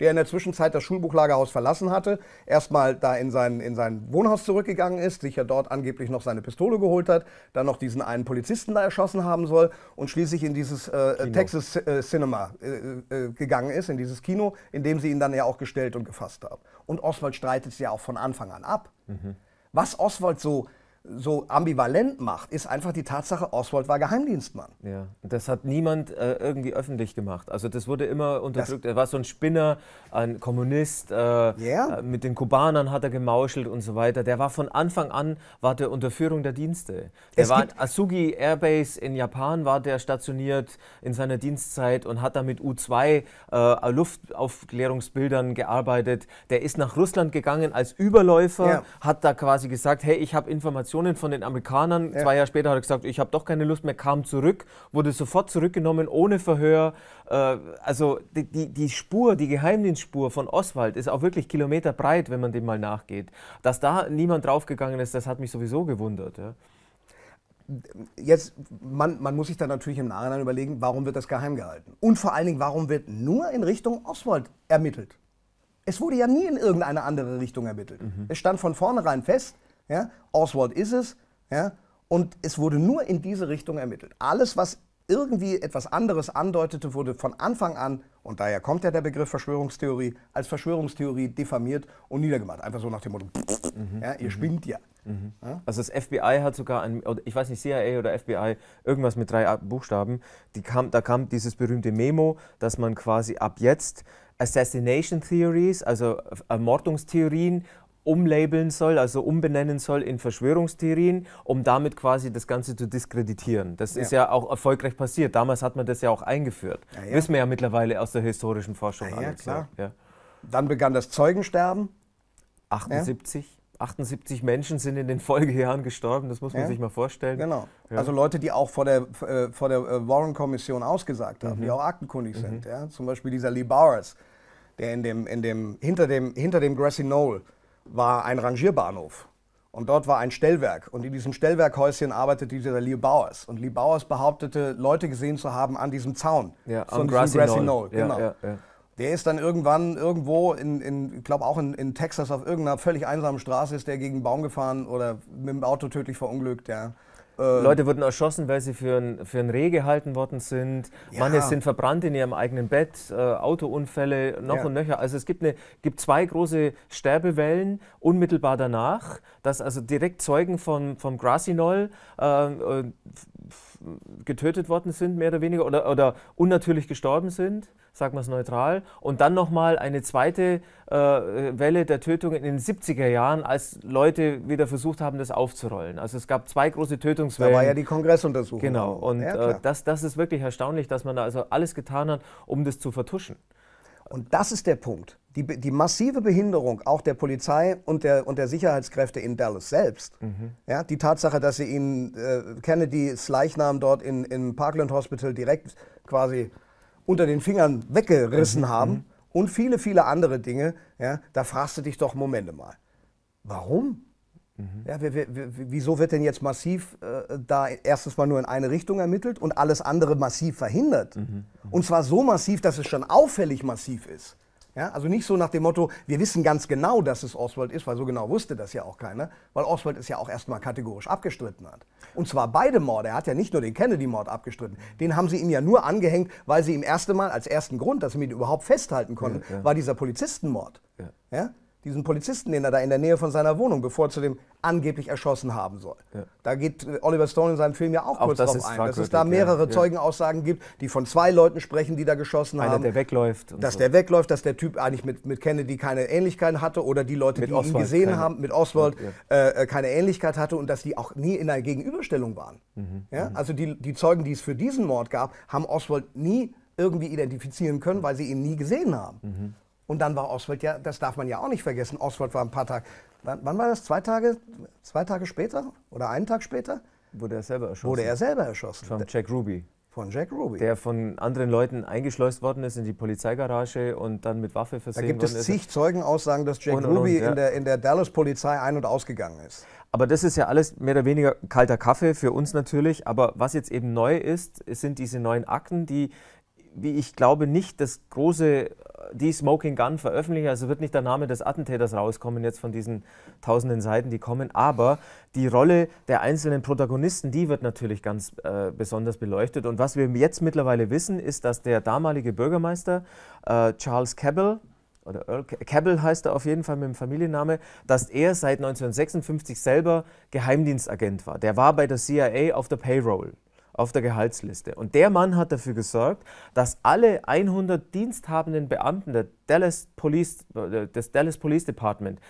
der in der Zwischenzeit das Schulbuchlagerhaus verlassen hatte, erstmal da in sein, in sein Wohnhaus zurückgegangen ist, sich ja dort angeblich noch seine Pistole geholt hat, dann noch diesen einen Polizisten da erschossen haben soll und schließlich in dieses äh, äh Texas äh, Cinema äh, äh, gegangen ist, in dieses Kino, in dem sie ihn dann ja auch gestellt und gefasst haben. Und Oswald streitet es ja auch von Anfang an ab. Mhm. Was Oswald so so ambivalent macht, ist einfach die Tatsache, Oswald war Geheimdienstmann. Ja, das hat niemand äh, irgendwie öffentlich gemacht. Also das wurde immer unterdrückt. Das er war so ein Spinner, ein Kommunist, äh, yeah. Äh, mit den Kubanern hat er gemauschelt und so weiter. Der war von Anfang an, war der unter Führung der Dienste. Der war in Asugi Airbase in Japan, war der stationiert in seiner Dienstzeit und hat da mit U-2 äh, Luftaufklärungsbildern gearbeitet. Der ist nach Russland gegangen als Überläufer, yeah. hat da quasi gesagt, hey, ich habe Informationen Informationen von den Amerikanern. Ja. Zwei Jahre später hat er gesagt, ich habe doch keine Lust mehr, kam zurück, wurde sofort zurückgenommen, ohne Verhör. Äh, also die, die, die Spur, die Geheimdienstspur von Oswald ist auch wirklich Kilometer breit, wenn man dem mal nachgeht. Dass da niemand draufgegangen ist, das hat mich sowieso gewundert. Ja jetzt, man, man, muss sich dann natürlich im Nachhinein überlegen, warum wird das geheim gehalten? Und vor allen Dingen, warum wird nur in Richtung Oswald ermittelt? Es wurde ja nie in irgendeine andere Richtung ermittelt. Mhm. Es stand von vornherein fest, ja? Oswald ist es. Ja? Und es wurde nur in diese Richtung ermittelt. Alles, was irgendwie etwas anderes andeutete, wurde von Anfang an, und daher kommt ja der Begriff Verschwörungstheorie, als Verschwörungstheorie diffamiert und niedergemacht. Einfach so nach dem Motto, mhm. ja, ihr mhm. spinnt ja. Mhm. Also das FBI hat sogar, ein, ich weiß nicht, CIA oder FBI, irgendwas mit drei Buchstaben, kam, da kam dieses berühmte Memo, dass man quasi ab jetzt Assassination Theories, also Ermordungstheorien umlabeln soll, also umbenennen soll in Verschwörungstheorien, um damit quasi das Ganze zu diskreditieren. Das ja. ist ja auch erfolgreich passiert. Damals hat man das ja auch eingeführt. Ja, ja. Wissen wir ja mittlerweile aus der historischen Forschung. Ja, alles, klar. Dann begann das Zeugensterben. 78. 78 Menschen sind in den Folgejahren gestorben, das muss man sich mal vorstellen. Genau. Also Leute, die auch vor der, äh, vor der äh, Warren-Kommission ausgesagt haben, mhm. die auch aktenkundig mhm. sind. Zum Beispiel dieser Lee Bowers, der in dem, in dem, hinter, dem, hinter dem Grassy Knoll war ein Rangierbahnhof. Und dort war ein Stellwerk. Und in diesem Stellwerkhäuschen arbeitete dieser Lee Bowers. Und Lee Bowers behauptete, Leute gesehen zu haben an diesem Zaun. Ja, von am Grassy, Grassy Knoll. Genau. Ja, ja, der ist dann irgendwann irgendwo, in, in ich glaube auch in, in, Texas, auf irgendeiner völlig einsamen Straße ist der gegen einen Baum gefahren oder mit dem Auto tödlich verunglückt. Ja. Ähm, Leute wurden erschossen, weil sie für ein, für ein Reh gehalten worden sind. Ja. Manche sind verbrannt in ihrem eigenen Bett. Äh, Autounfälle, noch ja. und nöcher. Also es gibt, eine, gibt zwei große Sterbewellen unmittelbar danach, dass also direkt Zeugen von, vom Grasinol äh, äh getötet worden sind, mehr oder weniger, oder, oder unnatürlich gestorben sind sagen wir es neutral, und dann nochmal eine zweite äh, Welle der Tötungen in den 70er Jahren, als Leute wieder versucht haben, das aufzurollen. Also es gab zwei große Tötungswellen. Da war ja die Kongressuntersuchung. Genau, und ja, äh, das, das ist wirklich erstaunlich, dass man da also alles getan hat, um das zu vertuschen. Und das ist der Punkt. Die, die, massive Behinderung auch der Polizei und der, und der Sicherheitskräfte in Dallas selbst. Mhm. Ja, die Tatsache, dass sie ihn, äh, Kennedys Leichnam dort in, im Parkland Hospital direkt quasi unter den Fingern weggerissen mhm. haben mhm. und viele, viele andere Dinge, ja, da fragst du dich doch, Momente mal, warum? Mhm. Ja, wieso wird denn jetzt massiv äh, da erstens mal nur in eine Richtung ermittelt und alles andere massiv verhindert? Mhm. mhm. Und zwar so massiv, dass es schon auffällig massiv ist. Ja, also nicht so nach dem Motto, wir wissen ganz genau, dass es Oswald ist, weil so genau wusste das ja auch keiner, weil Oswald es ja auch erstmal kategorisch abgestritten hat. Und zwar beide Morde. Er hat ja nicht nur den Kennedy-Mord abgestritten, den haben sie ihm ja nur angehängt, weil sie ihm erste Mal als ersten Grund, dass sie ihn überhaupt festhalten konnten, ja, ja. war dieser Polizistenmord. Ja diesen Polizisten, den er da in der Nähe von seiner Wohnung, bevor er zu dem angeblich erschossen haben soll. Ja. Da geht äh, Oliver Stone in seinem Film ja auch, auch kurz drauf ein, dass es da mehrere ja, Zeugenaussagen gibt, die von zwei Leuten sprechen, die da geschossen Einer, haben. Der wegläuft dass so. der wegläuft, dass der Typ eigentlich mit, mit Kennedy keine Ähnlichkeit hatte oder die Leute, mit die Oswald ihn gesehen keine. haben, mit Oswald äh, äh, keine Ähnlichkeit hatte und dass die auch nie in einer Gegenüberstellung waren. Mhm. Mhm. Also die, die Zeugen, die es für diesen Mord gab, haben Oswald nie irgendwie identifizieren können, weil sie ihn nie gesehen haben. Mhm. Und dann war Oswald ja, das darf man ja auch nicht vergessen, Oswald war ein paar Tage, wann, wann war das, zwei Tage, zwei Tage später oder einen Tag später? Wurde er selber erschossen. Wurde er selber erschossen. Von Jack Ruby. Von Jack Ruby. Der von anderen Leuten eingeschleust worden ist in die Polizeigarage und dann mit Waffe versehen worden Da gibt es zig Zeugenaussagen, dass Jack und, und, Ruby und, ja. in, der, in der Dallas-Polizei ein- und ausgegangen ist. Aber das ist ja alles mehr oder weniger kalter Kaffee für uns natürlich. Aber was jetzt eben neu ist, sind diese neuen Akten, die wie ich glaube, nicht das große äh, die Smoking Gun veröffentlichen. Also wird nicht der Name des Attentäters rauskommen jetzt von diesen tausenden Seiten, die kommen. Aber die Rolle der einzelnen Protagonisten, die wird natürlich ganz äh, besonders beleuchtet. Und was wir jetzt mittlerweile wissen, ist, dass der damalige Bürgermeister äh, Charles Cabell, oder Earl Cabell heißt er auf jeden Fall mit dem Familienname, dass er seit 1956 selber Geheimdienstagent war. Der war bei der CIA auf der Payroll auf der Gehaltsliste. Und der Mann hat dafür gesorgt, dass alle 100 diensthabenden Beamten der Dallas Police, äh, des Dallas Police Department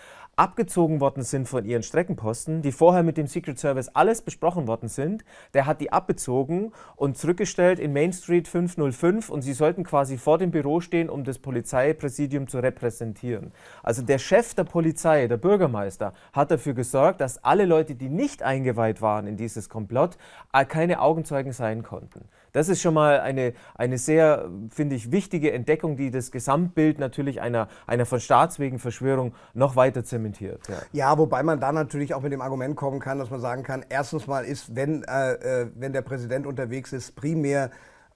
abgezogen worden sind von ihren Streckenposten, die vorher mit dem Secret Service alles besprochen worden sind. Der hat die abbezogen und zurückgestellt in Main Street 505 und sie sollten quasi vor dem Büro stehen, um das Polizeipräsidium zu repräsentieren. Also der Chef der Polizei, der Bürgermeister, hat dafür gesorgt, dass alle Leute, die nicht eingeweiht waren in dieses Komplott, äh, keine Augenzeugen sein konnten. Das ist schon mal eine, eine sehr, finde ich, wichtige Entdeckung, die das Gesamtbild natürlich einer, einer von Staats wegen Verschwörung noch weiter zementiert. Ja. ja. wobei man da natürlich auch mit dem Argument kommen kann, dass man sagen kann, erstens mal ist, wenn, äh, äh wenn der Präsident unterwegs ist, primär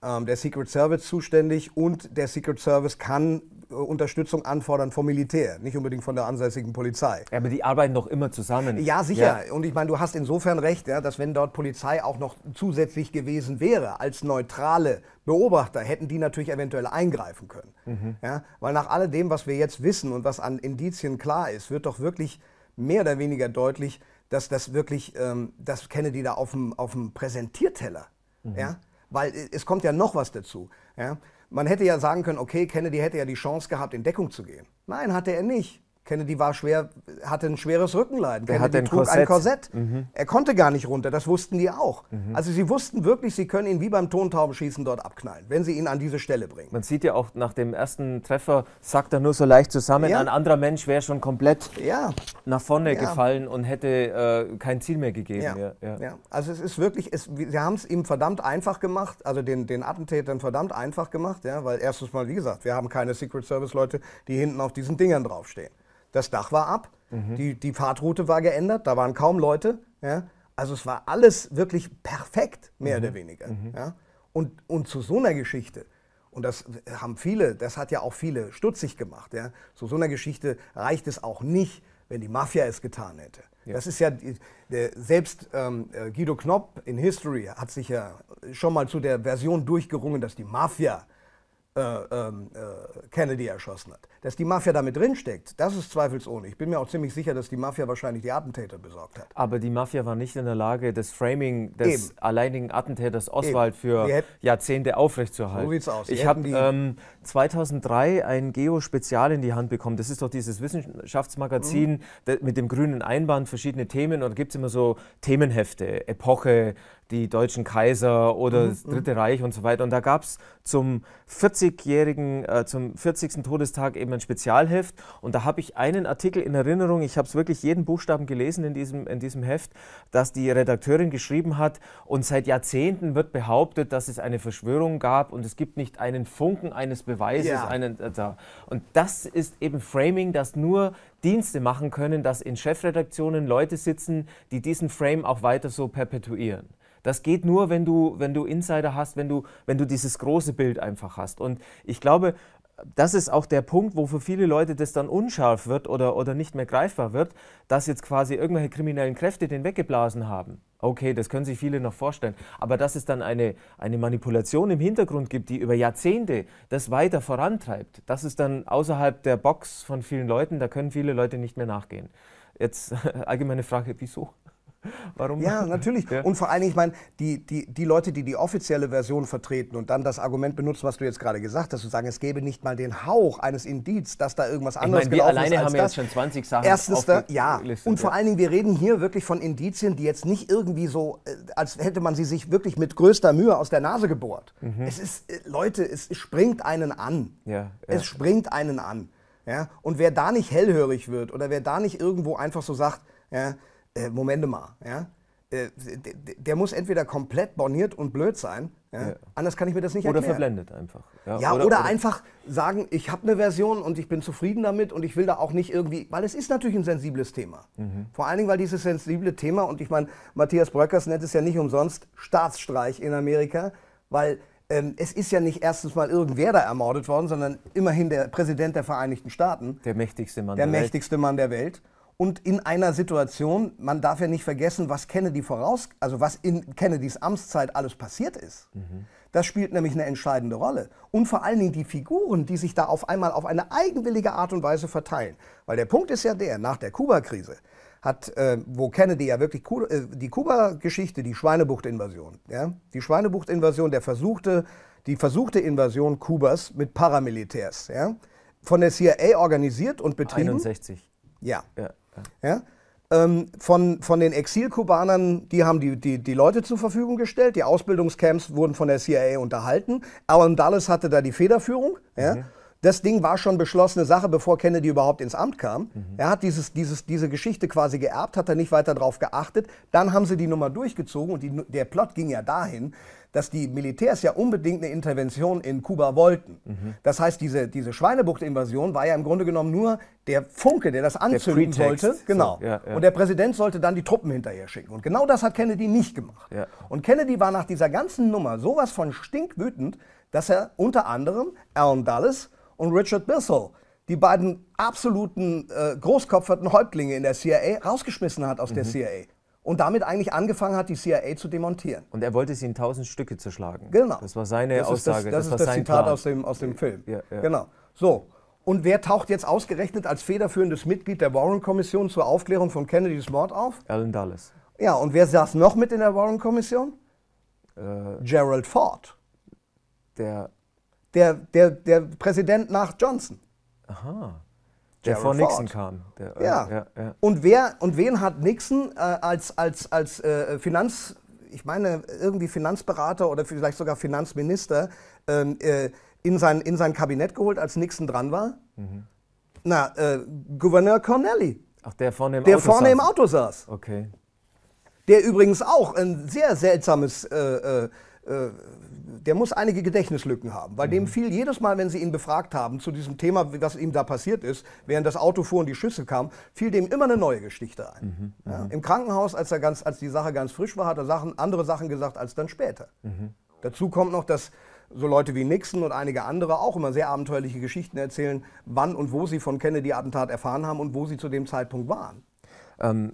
ähm, der Secret Service zuständig und der Secret Service kann äh, Unterstützung anfordern vom Militär, nicht unbedingt von der ansässigen Polizei. Ja, aber die arbeiten doch immer zusammen. Ja, sicher. Ja. Und ich meine, du hast insofern recht, ja, dass wenn dort Polizei auch noch zusätzlich gewesen wäre als neutrale Beobachter, hätten die natürlich eventuell eingreifen können. Mhm. Ja, weil nach alledem, was wir jetzt wissen und was an Indizien klar ist, wird doch wirklich mehr oder weniger deutlich, dass das wirklich, ähm, dass Kennedy da auf dem, auf dem Präsentierteller, mhm. ja, weil äh, es kommt ja noch was dazu. Ja? Man hätte ja sagen können, okay, Kennedy hätte ja die Chance gehabt, in Deckung zu gehen. Nein, hatte er nicht. Kennedy war schwer, hatte ein schweres Rückenleiden. Der Kennedy ein trug Korsett. ein Korsett. Mhm. Er konnte gar nicht runter, das wussten die auch. Mhm. Also sie wussten wirklich, sie können ihn wie beim Tontaubenschießen dort abknallen, wenn sie ihn an diese Stelle bringen. Man sieht ja auch, nach dem ersten Treffer sagt er nur so leicht zusammen. Ja. Ein anderer Mensch wäre schon komplett ja. nach vorne ja. gefallen und hätte äh, kein Ziel mehr gegeben. Also es ist wirklich, es, sie haben es ihm verdammt einfach gemacht, also den, den Attentätern verdammt einfach gemacht, weil erstens mal, wie gesagt, wir haben keine Secret Service-Leute, die hinten auf diesen Dingern draufstehen das Dach war ab, mhm. die, die Fahrtroute war geändert, da waren kaum Leute. Ja? Also es war alles wirklich perfekt, mehr mhm. oder weniger. Mhm. Ja? Und, und zu so einer Geschichte, und das haben viele, das hat ja auch viele stutzig gemacht, ja? zu so einer Geschichte reicht es auch nicht, wenn die Mafia es getan hätte. Ja. Das ist ja, selbst ähm, äh, Guido Knopp in History hat sich ja schon mal zu der Version durchgerungen, dass die Mafia äh, ähm, äh, Kennedy erschossen hat. Dass die Mafia damit drinsteckt, das ist zweifelsohne. Ich bin mir auch ziemlich sicher, dass die Mafia wahrscheinlich die Attentäter besorgt hat. Aber die Mafia war nicht in der Lage, das Framing des Eben. alleinigen Attentäters Oswald Eben. für Jahrzehnte aufrechtzuerhalten. So sieht's aus. Sie ich habe ähm, 2003 ein Geo-Spezial in die Hand bekommen. Das ist doch dieses Wissenschaftsmagazin mhm. mit dem grünen Einband, verschiedene Themen. Und da gibt es immer so Themenhefte, Epoche, die deutschen Kaiser oder mhm. das mhm. Dritte Reich und so weiter. Und da gab es zum 40-jährigen, äh, zum 40. Todestag eben ein Spezialheft. Und da habe ich einen Artikel in Erinnerung, ich habe es wirklich jeden Buchstaben gelesen in diesem, in diesem Heft, dass die Redakteurin geschrieben hat, und seit Jahrzehnten wird behauptet, dass es eine Verschwörung gab und es gibt nicht einen Funken eines Beweises. Ja. Einen, äh, da. Und das ist eben Framing, das nur Dienste machen können, dass in Chefredaktionen Leute sitzen, die diesen Frame auch weiter so perpetuieren. Das geht nur, wenn du, wenn du Insider hast, wenn du, wenn du dieses große Bild einfach hast. Und ich glaube, das ist auch der Punkt, wo für viele Leute das dann unscharf wird oder, oder nicht mehr greifbar wird, dass jetzt quasi irgendwelche kriminellen Kräfte den weggeblasen haben. Okay, das können sich viele noch vorstellen. Aber dass es dann eine, eine Manipulation im Hintergrund gibt, die über Jahrzehnte das weiter vorantreibt, das ist dann außerhalb der Box von vielen Leuten, da können viele Leute nicht mehr nachgehen. Jetzt allgemeine Frage, wieso? Warum? Ja, natürlich. Ja. Und vor allen Dingen, ich meine, die, die, die Leute, die die offizielle Version vertreten und dann das Argument benutzen, was du jetzt gerade gesagt hast, zu sagen, es gäbe nicht mal den Hauch eines Indiz, dass da irgendwas anderes ich mein, wir alleine haben das. jetzt schon 20 Sachen Erstens, da, ne, ja. Und vor allen Dingen, wir reden hier wirklich von Indizien, die jetzt nicht irgendwie so, äh, als hätte man sie sich wirklich mit größter Mühe aus der Nase gebohrt. Mhm. Es ist, äh, Leute, es springt einen an. Ja, ja. Es springt einen an. Ja? Und wer da nicht hellhörig wird oder wer da nicht irgendwo einfach so sagt, ja, äh, Momente mal, ja? Äh, der muss entweder komplett borniert und blöd sein, ja? Ja. anders kann ich mir das nicht oder erklären. Oder verblendet einfach. Ja, ja oder, oder, oder, einfach sagen, ich habe eine Version und ich bin zufrieden damit und ich will da auch nicht irgendwie, weil es ist natürlich ein sensibles Thema. Mhm. Vor allen Dingen, weil dieses sensible Thema, und ich meine, Matthias Bröckers nennt es ja nicht umsonst Staatsstreich in Amerika, weil ähm, es ist ja nicht erstens mal irgendwer da ermordet worden, sondern immerhin der Präsident der Vereinigten Staaten. Der mächtigste Mann der, der Welt. mächtigste Mann der Welt und in einer Situation, man darf ja nicht vergessen, was Kennedy voraus, also was in Kennedys Amtszeit alles passiert ist. Mhm. Das spielt nämlich eine entscheidende Rolle. Und vor allen Dingen die Figuren, die sich da auf einmal auf eine eigenwillige Art und Weise verteilen. Weil der Punkt ist ja der, nach der Kuba-Krise hat, äh, wo Kennedy ja wirklich Ku äh, die Kuba-Geschichte, die Schweinebucht-Invasion, ja? die Schweinebucht-Invasion, der versuchte, die versuchte Invasion Kubas mit Paramilitärs, ja? von der CIA organisiert und betrieben. 61. ja. ja ja? Ähm, von, von den Exilkubanern, die haben die, die, die Leute zur Verfügung gestellt. Die Ausbildungscamps wurden von der CIA unterhalten. Alan Dulles hatte da die Federführung. Ja? Mhm das Ding war schon beschlossene Sache, bevor Kennedy überhaupt ins Amt kam. Mhm. Er hat dieses, dieses, diese Geschichte quasi geerbt, hat er nicht weiter darauf geachtet. Dann haben sie die Nummer durchgezogen und die, der Plot ging ja dahin, dass die Militärs ja unbedingt eine Intervention in Kuba wollten. Mhm. Das heißt, diese, diese Schweinebucht-Invasion war ja im Grunde genommen nur der Funke, der das anzünden der wollte. Genau. So, ja, ja. Und der Präsident sollte dann die Truppen hinterher schicken. Und genau das hat Kennedy nicht gemacht. Ja. Und Kennedy war nach dieser ganzen Nummer sowas von stinkwütend, dass er unter anderem Alan Dulles und Richard Bissell, die beiden absoluten äh, großkopferten Häuptlinge in der CIA, rausgeschmissen hat aus mhm. der CIA. Und damit eigentlich angefangen hat, die CIA zu demontieren. Und er wollte sie in tausend Stücke zerschlagen. Genau. Das war seine das Aussage. Das, das, das, war ist das sein Zitat aus dem, aus dem Film. Ja, ja. Genau. So. Und wer taucht jetzt ausgerechnet als federführendes Mitglied der Warren-Kommission zur Aufklärung von Kennedys Mord auf? Alan Dulles. Ja, und wer saß noch mit in der Warren-Kommission? Äh, Gerald Ford. Der der, der, der Präsident nach Johnson. Aha. Der Jared vor Nixon Ford. kam. Der, äh, ja. Ja, Und, wer, und wen hat Nixon äh, als, als, als äh, Finanz, ich meine, irgendwie Finanzberater oder vielleicht sogar Finanzminister ähm, äh, in, sein, in sein Kabinett geholt, als Nixon dran war? Mhm. Na, äh, Gouverneur Cornelli. Ach, der vorne im der Auto vorne saß. im Auto saß. Okay. Der übrigens auch ein sehr seltsames äh, der muss einige Gedächtnislücken haben, weil mhm. dem fiel jedes Mal, wenn sie ihn befragt haben zu diesem Thema, was ihm da passiert ist, während das Auto fuhr und die Schüsse kamen, fiel dem immer eine neue Geschichte ein. Mhm. Ja, mhm. Im Krankenhaus, als, er ganz, als die Sache ganz frisch war, hat er Sachen, andere Sachen gesagt als dann später. Mhm. Dazu kommt noch, dass so Leute wie Nixon und einige andere auch immer sehr abenteuerliche Geschichten erzählen, wann und wo sie von Kennedy-Attentat erfahren haben und wo sie zu dem Zeitpunkt waren. Ähm,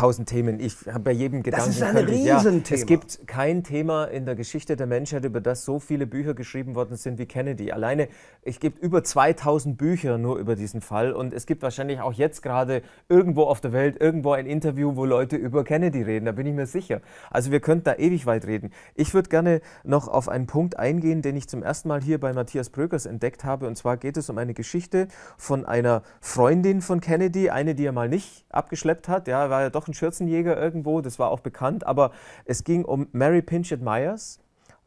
tausend Themen. Ich habe bei jedem Gedanken. Das ist ein Riesenthema. Ja, es gibt kein Thema in der Geschichte der Menschheit, über das so viele Bücher geschrieben worden sind wie Kennedy. Alleine, es gibt über 2000 Bücher nur über diesen Fall und es gibt wahrscheinlich auch jetzt gerade irgendwo auf der Welt irgendwo ein Interview, wo Leute über Kennedy reden. Da bin ich mir sicher. Also wir könnten da ewig weit reden. Ich würde gerne noch auf einen Punkt eingehen, den ich zum ersten Mal hier bei Matthias Bröckers entdeckt habe. Und zwar geht es um eine Geschichte von einer Freundin von Kennedy, eine, die er mal nicht abgeschleppt hat. Ja, war ja doch ein Schürzenjäger irgendwo, das war auch bekannt, aber es ging um Mary Pinchett Myers.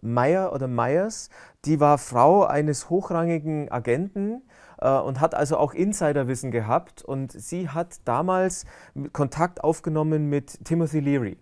Meyer oder Myers, die war Frau eines hochrangigen Agenten äh, und hat also auch Insiderwissen gehabt und sie hat damals Kontakt aufgenommen mit Timothy Leary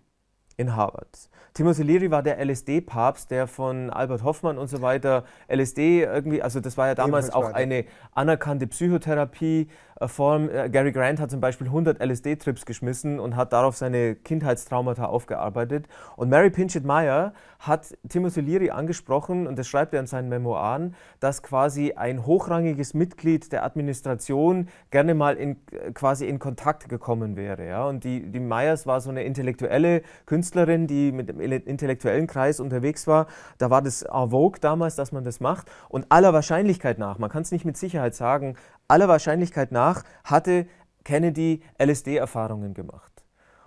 in Harvard. Timothy Leary war der LSD-Papst, der von Albert Hoffmann und so weiter LSD irgendwie, also das war ja damals auch eine anerkannte Psychotherapie, äh, vor äh, Gary Grant hat zum Beispiel 100 LSD-Trips geschmissen und hat darauf seine Kindheitstraumata aufgearbeitet. Und Mary Pinchett Meyer hat Timothy Leary angesprochen, und das schreibt er in seinen Memoiren, dass quasi ein hochrangiges Mitglied der Administration gerne mal in, äh, quasi in Kontakt gekommen wäre. Ja? Und die, die Meyers war so eine intellektuelle Künstlerin, die mit dem intellektuellen Kreis unterwegs war. Da war das en vogue damals, dass man das macht. Und aller Wahrscheinlichkeit nach, man kann es nicht mit Sicherheit sagen, aller Wahrscheinlichkeit nach hatte Kennedy LSD-Erfahrungen gemacht.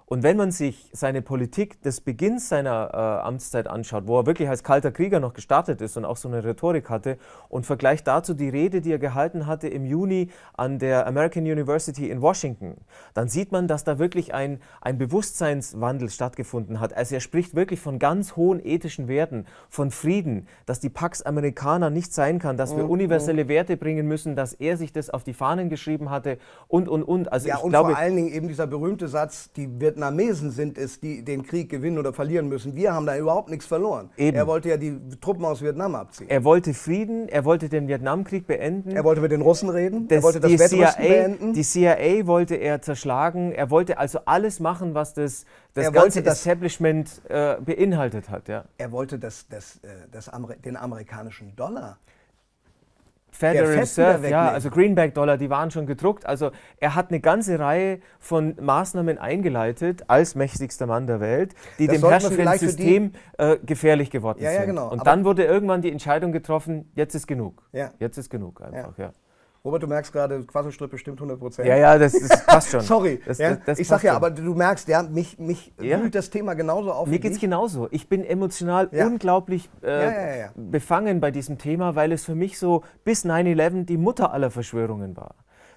Und wenn man sich seine Politik des Beginns seiner äh, Amtszeit anschaut, wo er wirklich als kalter Krieger noch gestartet ist und auch so eine Rhetorik hatte, und vergleicht dazu die Rede, die er gehalten hatte im Juni an der American University in Washington, dann sieht man, dass da wirklich ein, ein Bewusstseinswandel stattgefunden hat. Also er spricht wirklich von ganz hohen ethischen Werten, von Frieden, dass die Pax Americana nicht sein kann, dass wir mhm, universelle mhm. Werte bringen müssen, dass er sich das auf die Fahnen geschrieben hatte und, und, und. Also ja, ich und glaube, vor allen Dingen eben dieser berühmte Satz, die wird Vietnamesen sind es, die den Krieg gewinnen oder verlieren müssen. Wir haben da überhaupt nichts verloren. Eben. Er wollte ja die Truppen aus Vietnam abziehen. Er wollte Frieden, er wollte den Vietnamkrieg beenden. Er wollte mit den Russen reden, das, er wollte das Wettrüsten CIA, beenden. Die CIA wollte er zerschlagen, er wollte also alles machen, was das, das ganze das, Establishment äh, beinhaltet hat. Ja. Er wollte das, das, äh, das, das Amer den amerikanischen Dollar Federal Reserve, ja, also Greenback-Dollar, die waren schon gedruckt. Also er hat eine ganze Reihe von Maßnahmen eingeleitet als mächtigster Mann der Welt, die das dem herrschenden System äh, gefährlich geworden ja, sind. Ja, genau. Und Aber dann wurde irgendwann die Entscheidung getroffen, jetzt ist genug. Ja. Jetzt ist genug einfach, ja. Robert, du merkst gerade, Quasselstritt bestimmt 100 Ja, ja, das, das passt schon. Sorry. Das, ja? das, ich sag ja, aber du merkst, ja, mich, mich ja? wühlt das Thema genauso auf. Mir geht es genauso. Ich bin emotional ja. unglaublich äh, befangen bei diesem Thema, weil es für mich so bis 9-11 die Mutter aller Verschwörungen war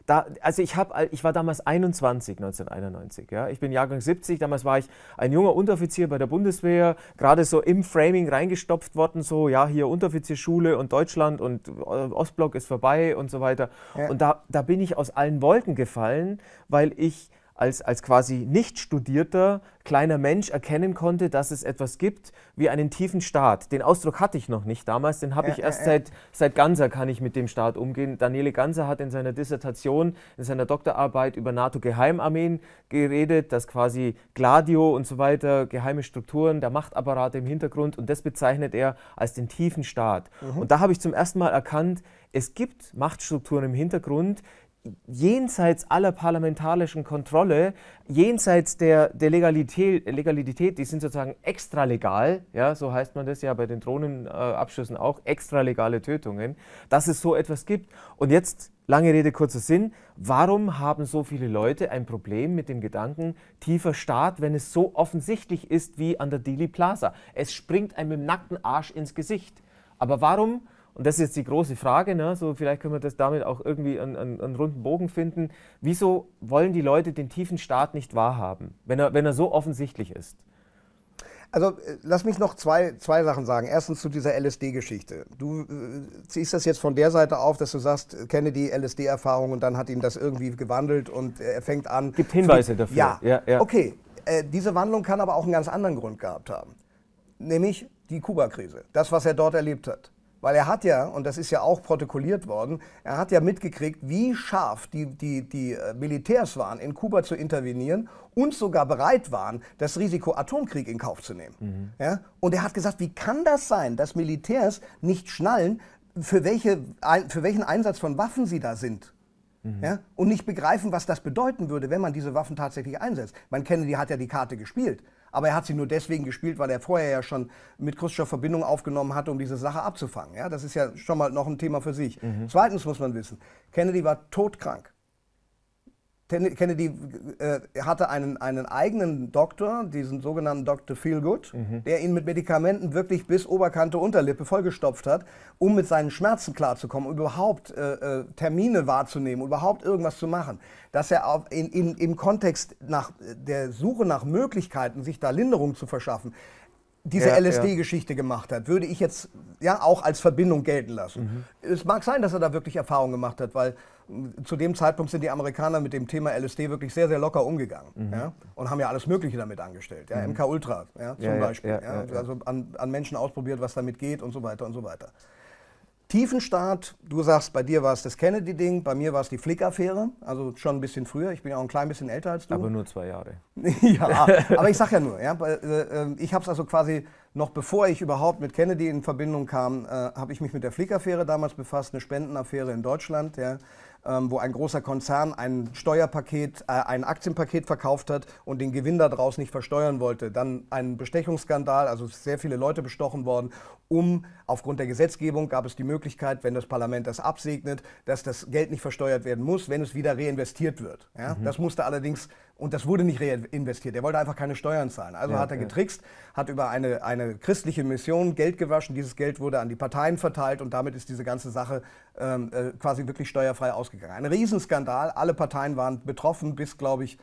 da, also ich, hab, ich war damals 21, 1991. Ja? Ich bin Jahrgang 70, damals war ich ein junger Unteroffizier bei der Bundeswehr, gerade so im Framing reingestopft worden, so, ja, hier Unteroffizierschule und Deutschland und äh, Ostblock ist vorbei und so weiter. Ja. Und da, da bin ich aus allen Wolken gefallen, weil ich als, als quasi nicht studierter kleiner Mensch erkennen konnte, dass es etwas gibt wie einen tiefen Staat. Den Ausdruck hatte ich noch nicht damals, den habe ja, ich erst ja, seit, seit Ganser kann ich mit dem Staat umgehen. Daniele Ganser hat in seiner Dissertation, in seiner Doktorarbeit über NATO-Geheimarmeen geredet, dass quasi Gladio und so weiter, geheime Strukturen, der Machtapparat im Hintergrund und das bezeichnet er als den tiefen Staat. Mhm. Und da habe ich zum ersten Mal erkannt, es gibt Machtstrukturen im Hintergrund, jenseits aller parlamentarischen Kontrolle, jenseits der, der Legalität, Legalität, die sind sozusagen extralegal, ja, so heißt man das ja bei den Drohnenabschüssen auch, extralegale Tötungen, dass es so etwas gibt. Und jetzt, lange Rede, kurzer Sinn, warum haben so viele Leute ein Problem mit dem Gedanken tiefer Staat, wenn es so offensichtlich ist wie an der Dili Plaza? Es springt einem im nackten Arsch ins Gesicht. Aber warum und das ist jetzt die große Frage, ne? so vielleicht können wir das damit auch irgendwie einen, einen, einen, runden Bogen finden. Wieso wollen die Leute den tiefen Staat nicht wahrhaben, wenn er, wenn er so offensichtlich ist? Also äh, lass mich noch zwei, zwei Sachen sagen. Erstens zu dieser LSD-Geschichte. Du äh, ziehst das jetzt von der Seite auf, dass du sagst, äh, kenne die LSD-Erfahrung und dann hat ihn das irgendwie gewandelt und äh, er fängt an. Gibt Hinweise dafür. Ja, ja, ja. okay. Äh, diese Wandlung kann aber auch einen ganz anderen Grund gehabt haben. Nämlich die Kuba-Krise. Das, was er dort erlebt hat. Weil er hat ja, und das ist ja auch protokolliert worden, er hat ja mitgekriegt, wie scharf die, die, die äh, Militärs waren, in Kuba zu intervenieren und sogar bereit waren, das Risiko Atomkrieg in Kauf zu nehmen. Mhm. Ja? Und er hat gesagt, wie kann das sein, dass Militärs nicht schnallen, für, welche, für welchen Einsatz von Waffen sie da sind? Mhm. Ja? und nicht begreifen, was das bedeuten würde, wenn man diese Waffen tatsächlich einsetzt. Man Kennedy hat ja die Karte gespielt. Aber er hat sie nur deswegen gespielt, weil er vorher ja schon mit Khrushchev Verbindung aufgenommen hatte, um diese Sache abzufangen. Ja, das ist ja schon mal noch ein Thema für sich. Mhm. Zweitens muss man wissen, Kennedy war todkrank. Kennedy äh, hatte einen, einen eigenen Doktor, diesen sogenannten Dr. Feelgood, mhm. der ihn mit Medikamenten wirklich bis Oberkante, Unterlippe vollgestopft hat, um mit seinen Schmerzen klarzukommen, überhaupt äh, äh, Termine wahrzunehmen, überhaupt irgendwas zu machen. Dass er auf, in, in, im Kontext nach der Suche nach Möglichkeiten, sich da Linderung zu verschaffen, diese ja, LSD-Geschichte ja. gemacht hat, würde ich jetzt ja auch als Verbindung gelten lassen. Mhm. Es mag sein, dass er da wirklich Erfahrung gemacht hat, weil zu dem Zeitpunkt sind die Amerikaner mit dem Thema LSD wirklich sehr, sehr locker umgegangen mhm. ja? und haben ja alles Mögliche damit angestellt. Ja? Mhm. MK Ultra ja, zum ja, Beispiel. Also an, an, Menschen ausprobiert, was damit geht und so weiter und so weiter. Tiefenstart, du sagst, bei dir war es das Kennedy-Ding, bei mir war es die Flick-Affäre, also schon ein bisschen früher. Ich bin ja auch ein klein bisschen älter als du. Aber nur zwei Jahre. ja, aber ich sag ja nur, ja, äh, äh, ich habe es also quasi noch bevor ich überhaupt mit Kennedy in Verbindung kam, äh, habe ich mich mit der Flick-Affäre damals befasst, eine Spendenaffäre in Deutschland. Ja ähm, wo ein großer Konzern ein Steuerpaket, äh, ein Aktienpaket verkauft hat und den Gewinn daraus nicht versteuern wollte. Dann ein Bestechungsskandal, also sehr viele Leute bestochen worden. Um aufgrund der Gesetzgebung gab es die Möglichkeit, wenn das Parlament das absegnet, dass das Geld nicht versteuert werden muss, wenn es wieder reinvestiert wird. Ja? Mhm. Das musste allerdings und das wurde nicht reinvestiert. Er wollte einfach keine Steuern zahlen. Also ja, hat er getrickst, hat über eine, eine christliche Mission Geld gewaschen. Dieses Geld wurde an die Parteien verteilt und damit ist diese ganze Sache ähm, äh, quasi wirklich steuerfrei ausgegangen. Ein Riesenskandal. Alle Parteien waren betroffen, bis, glaube ich,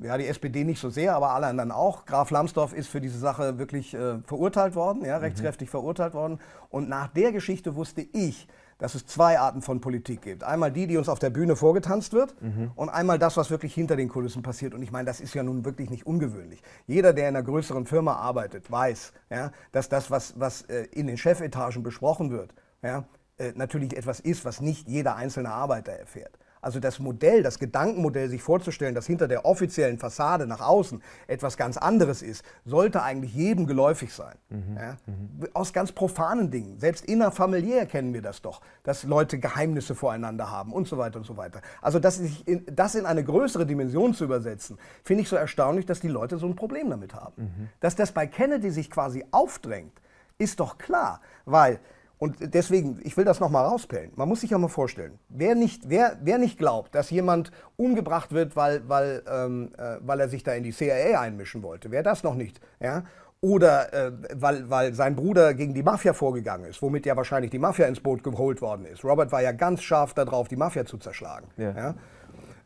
ja, die SPD nicht so sehr, aber alle anderen auch. Graf Lambsdorff ist für diese Sache wirklich äh, verurteilt worden, ja, mhm. rechtskräftig mhm. verurteilt worden. Und nach der Geschichte wusste ich, dass es zwei Arten von Politik gibt. Einmal die, die uns auf der Bühne vorgetanzt wird mhm. und einmal das, was wirklich hinter den Kulissen passiert. Und ich meine, das ist ja nun wirklich nicht ungewöhnlich. Jeder, der in einer größeren Firma arbeitet, weiß, ja, dass das, was, was äh, in den Chefetagen besprochen wird, ja, äh, natürlich etwas ist, was nicht jeder einzelne Arbeiter erfährt. Also das Modell, das Gedankenmodell, sich vorzustellen, dass hinter der offiziellen Fassade nach außen etwas ganz anderes ist, sollte eigentlich jedem geläufig sein. Mhm. Ja? Mhm. Aus ganz profanen Dingen. Selbst innerfamiliär kennen wir das doch, dass Leute Geheimnisse voreinander haben und so weiter und so weiter. Also das, in, das in eine größere Dimension zu übersetzen, finde ich so erstaunlich, dass die Leute so ein Problem damit haben. Mhm. Dass das bei Kennedy sich quasi aufdrängt, ist doch klar, weil und deswegen, ich will das nochmal rauspellen. Man muss sich ja mal vorstellen, wer nicht, wer, wer nicht glaubt, dass jemand umgebracht wird, weil, weil, ähm, äh, weil er sich da in die CIA einmischen wollte, wer das noch nicht, ja? oder äh, weil, weil sein Bruder gegen die Mafia vorgegangen ist, womit ja wahrscheinlich die Mafia ins Boot geholt worden ist. Robert war ja ganz scharf darauf, die Mafia zu zerschlagen. Ja. ja?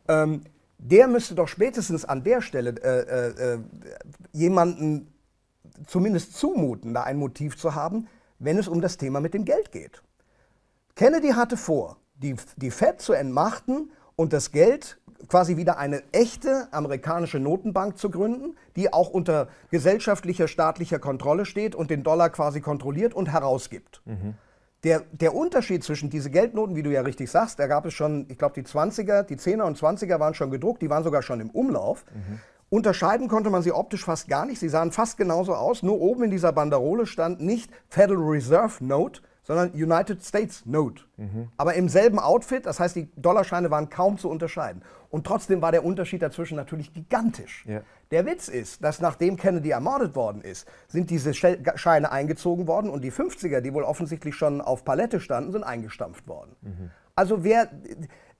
Ähm, der müsste doch spätestens an der Stelle äh, äh, äh jemanden zumindest zumuten, da ein Motiv zu haben, wenn es um das Thema mit dem Geld geht. Kennedy hatte vor, die, die Fed zu entmachten und das Geld quasi wieder eine echte amerikanische Notenbank zu gründen, die auch unter gesellschaftlicher, staatlicher Kontrolle steht und den Dollar quasi kontrolliert und herausgibt. Mhm. Der, der Unterschied zwischen diesen Geldnoten, wie du ja richtig sagst, da gab es schon, ich glaube, die 20er, die 10er und 20er waren schon gedruckt, die waren sogar schon im Umlauf. Mhm. Unterscheiden konnte man sie optisch fast gar nicht. Sie sahen fast genauso aus. Nur oben in dieser Banderole stand nicht Federal Reserve Note, sondern United States Note. Mhm. Aber im selben Outfit, das heißt, die Dollarscheine waren kaum zu unterscheiden. Und trotzdem war der Unterschied dazwischen natürlich gigantisch. Ja. Der Witz ist, dass nachdem Kennedy ermordet worden ist, sind diese Scheine eingezogen worden und die 50er, die wohl offensichtlich schon auf Palette standen, sind eingestampft worden. Mhm. Also wer,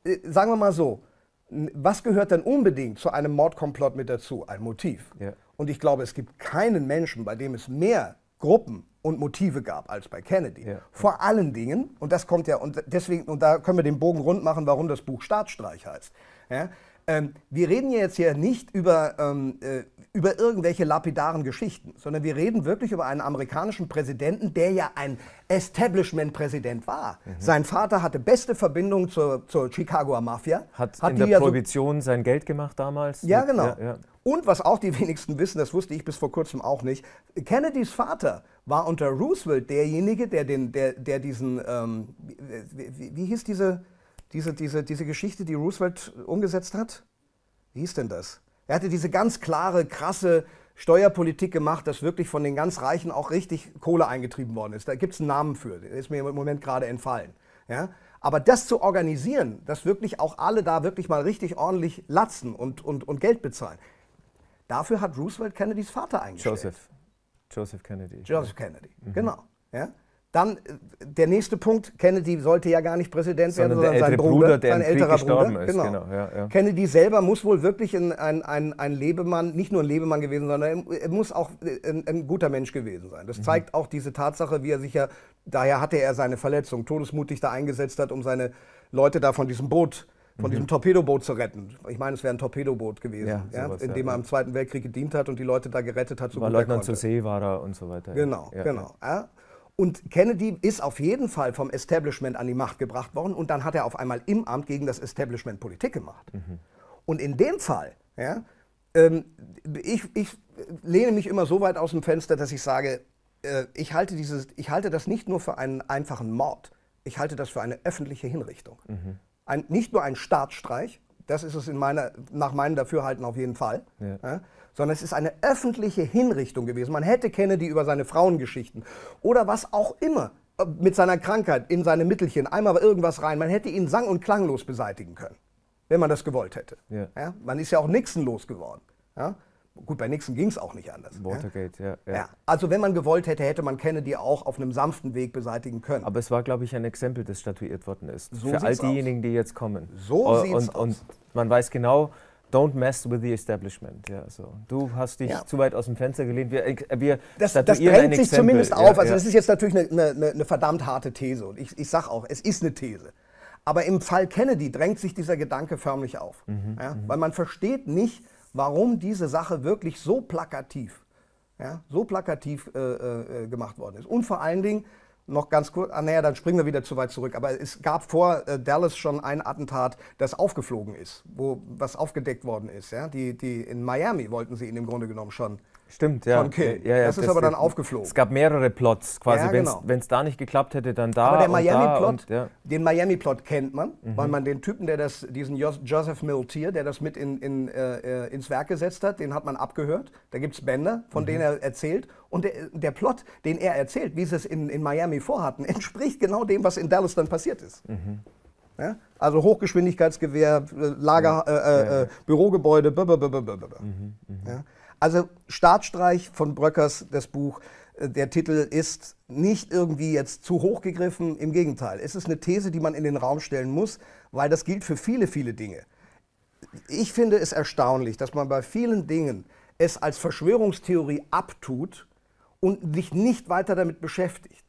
äh, sagen wir mal so, was gehört denn unbedingt zu einem Mordkomplott mit dazu? Ein Motiv. Ja. Und ich glaube, es gibt keinen Menschen, bei dem es mehr Gruppen und Motive gab als bei Kennedy. Ja. Vor allen Dingen, und das kommt ja, und deswegen, und da können wir den Bogen rund machen, warum das Buch Staatsstreich heißt. Ja, ähm, wir reden ja jetzt hier nicht über, ähm, äh, über irgendwelche lapidaren Geschichten, sondern wir reden wirklich über einen amerikanischen Präsidenten, der ja ein Establishment-Präsident war. Mhm. Sein Vater hatte beste Verbindungen zur, zur Chicagoer Mafia. Hat, hat in der ja Prohibition so sein Geld gemacht damals? Ja, mit, genau. Ja, ja. Und was auch die wenigsten wissen, das wusste ich bis vor kurzem auch nicht, Kennedys Vater war unter Roosevelt derjenige, der, den, der, der diesen, ähm, wie, wie, wie hieß diese diese, diese, diese Geschichte, die Roosevelt äh, umgesetzt hat? Wie hieß denn das? Er hatte diese ganz klare, krasse Steuerpolitik gemacht, dass wirklich von den ganz Reichen auch richtig Kohle eingetrieben worden ist. Da gibt es einen Namen für, der ist mir im Moment gerade entfallen. Ja? Aber das zu organisieren, dass wirklich auch alle da wirklich mal richtig ordentlich latzen und, und, und Geld bezahlen, dafür hat Roosevelt Kennedys Vater eingestellt. Joseph. Joseph Kennedy. Joseph Kennedy, mhm. genau. Ja? Dann äh, der nächste Punkt, Kennedy sollte ja gar nicht Präsident sondern werden, sondern sein Bruder, Bruder der sein älterer gestorben Bruder. Ist, genau. Genau, ja, ja. Kennedy selber muss wohl wirklich ein, ein, ein, ein, Lebemann, nicht nur ein Lebemann gewesen, sondern er muss auch äh, ein, ein guter Mensch gewesen sein. Das mhm. zeigt auch diese Tatsache, wie er sich ja, daher hatte er seine Verletzung, todesmutig da eingesetzt hat, um seine Leute da von diesem Boot von mhm. diesem Torpedoboot zu retten. Ich meine, es wäre ein Torpedoboot gewesen, ja, ja, sowas, in dem ja, er im Zweiten Weltkrieg gedient hat und die Leute da gerettet hat. So war Leutnant zur See war er und so weiter. Genau, genau. Und Kennedy ist auf jeden Fall vom Establishment an die Macht gebracht worden und dann hat er auf einmal im Amt gegen das Establishment Politik gemacht. Mhm. Und in dem Fall, ja, ähm, ich, ich, lehne mich immer so weit aus dem Fenster, dass ich sage, äh, ich, halte dieses, ich halte das nicht nur für einen einfachen Mord, ich halte das für eine öffentliche Hinrichtung. Mhm. Ein, nicht nur ein Staatsstreich, das ist es in meiner, nach meinem Dafürhalten auf jeden Fall. Ja. Ja? Sondern es ist eine öffentliche Hinrichtung gewesen. Man hätte Kennedy über seine Frauengeschichten oder was auch immer äh, mit seiner Krankheit in seine Mittelchen einmal irgendwas rein. Man hätte ihn sang- und klanglos beseitigen können, wenn man das gewollt hätte. Ja. Man ist ja auch Nixon geworden. Ja? Gut, bei Nixon ging es auch nicht anders. Ne? Watergate, ja. Ja, ja. Also wenn man gewollt hätte, hätte man Kennedy auch auf einem sanften Weg beseitigen können. Aber es war, glaube ich, ein Exempel, das statuiert worden ist. So für all diejenigen, aus. die jetzt kommen. So sieht es aus. Und man weiß genau, Don't mess with the establishment. Ja, so. Du hast dich ja. zu weit aus dem Fenster gelehnt. Wir, wir das, das drängt sich zumindest auf. Ja, also ja. das ist jetzt natürlich eine, eine, eine verdammt harte These. Und ich, ich sage auch, es ist eine These. Aber im Fall Kennedy drängt sich dieser Gedanke förmlich auf. Mhm, mhm. weil man versteht nicht, warum diese Sache wirklich so plakativ, ja, so plakativ äh, äh, äh, gemacht worden ist. Und vor allen Dingen, noch ganz kurz, ah, naja, dann springen wir wieder zu weit zurück, aber es gab vor äh, Dallas schon ein Attentat, das aufgeflogen ist, wo was aufgedeckt worden ist. Ja? Die, die in Miami wollten sie ihn im Grunde genommen schon Stimmt, ja. Von Kill. Ja, ja, das, das, ist aber dann aufgeflogen. Es gab mehrere Plots quasi. Ja, genau. Wenn es da nicht geklappt hätte, dann da. Aber der Miami-Plot, ja. den Miami-Plot kennt man, mhm. weil man den Typen, der das, diesen Joseph Miltier, der das mit in, in, äh, äh, ins Werk gesetzt hat, den hat man abgehört. Da gibt es Bänder, von mhm. denen er erzählt. Und der, der, Plot, den er erzählt, wie sie es in, in Miami vorhatten, entspricht genau dem, was in Dallas dann passiert ist. Mhm. Ja? Also Hochgeschwindigkeitsgewehr, äh, Lager, äh, äh, äh Bürogebäude, blablabla. -b -b ja? Also Startstreich von Bröckers, das Buch, äh, der Titel ist nicht irgendwie jetzt zu hoch gegriffen, im Gegenteil. Es ist eine These, die man in den Raum stellen muss, weil das gilt für viele, viele Dinge. Ich finde es erstaunlich, dass man bei vielen Dingen es als Verschwörungstheorie abtut und sich nicht weiter damit beschäftigt.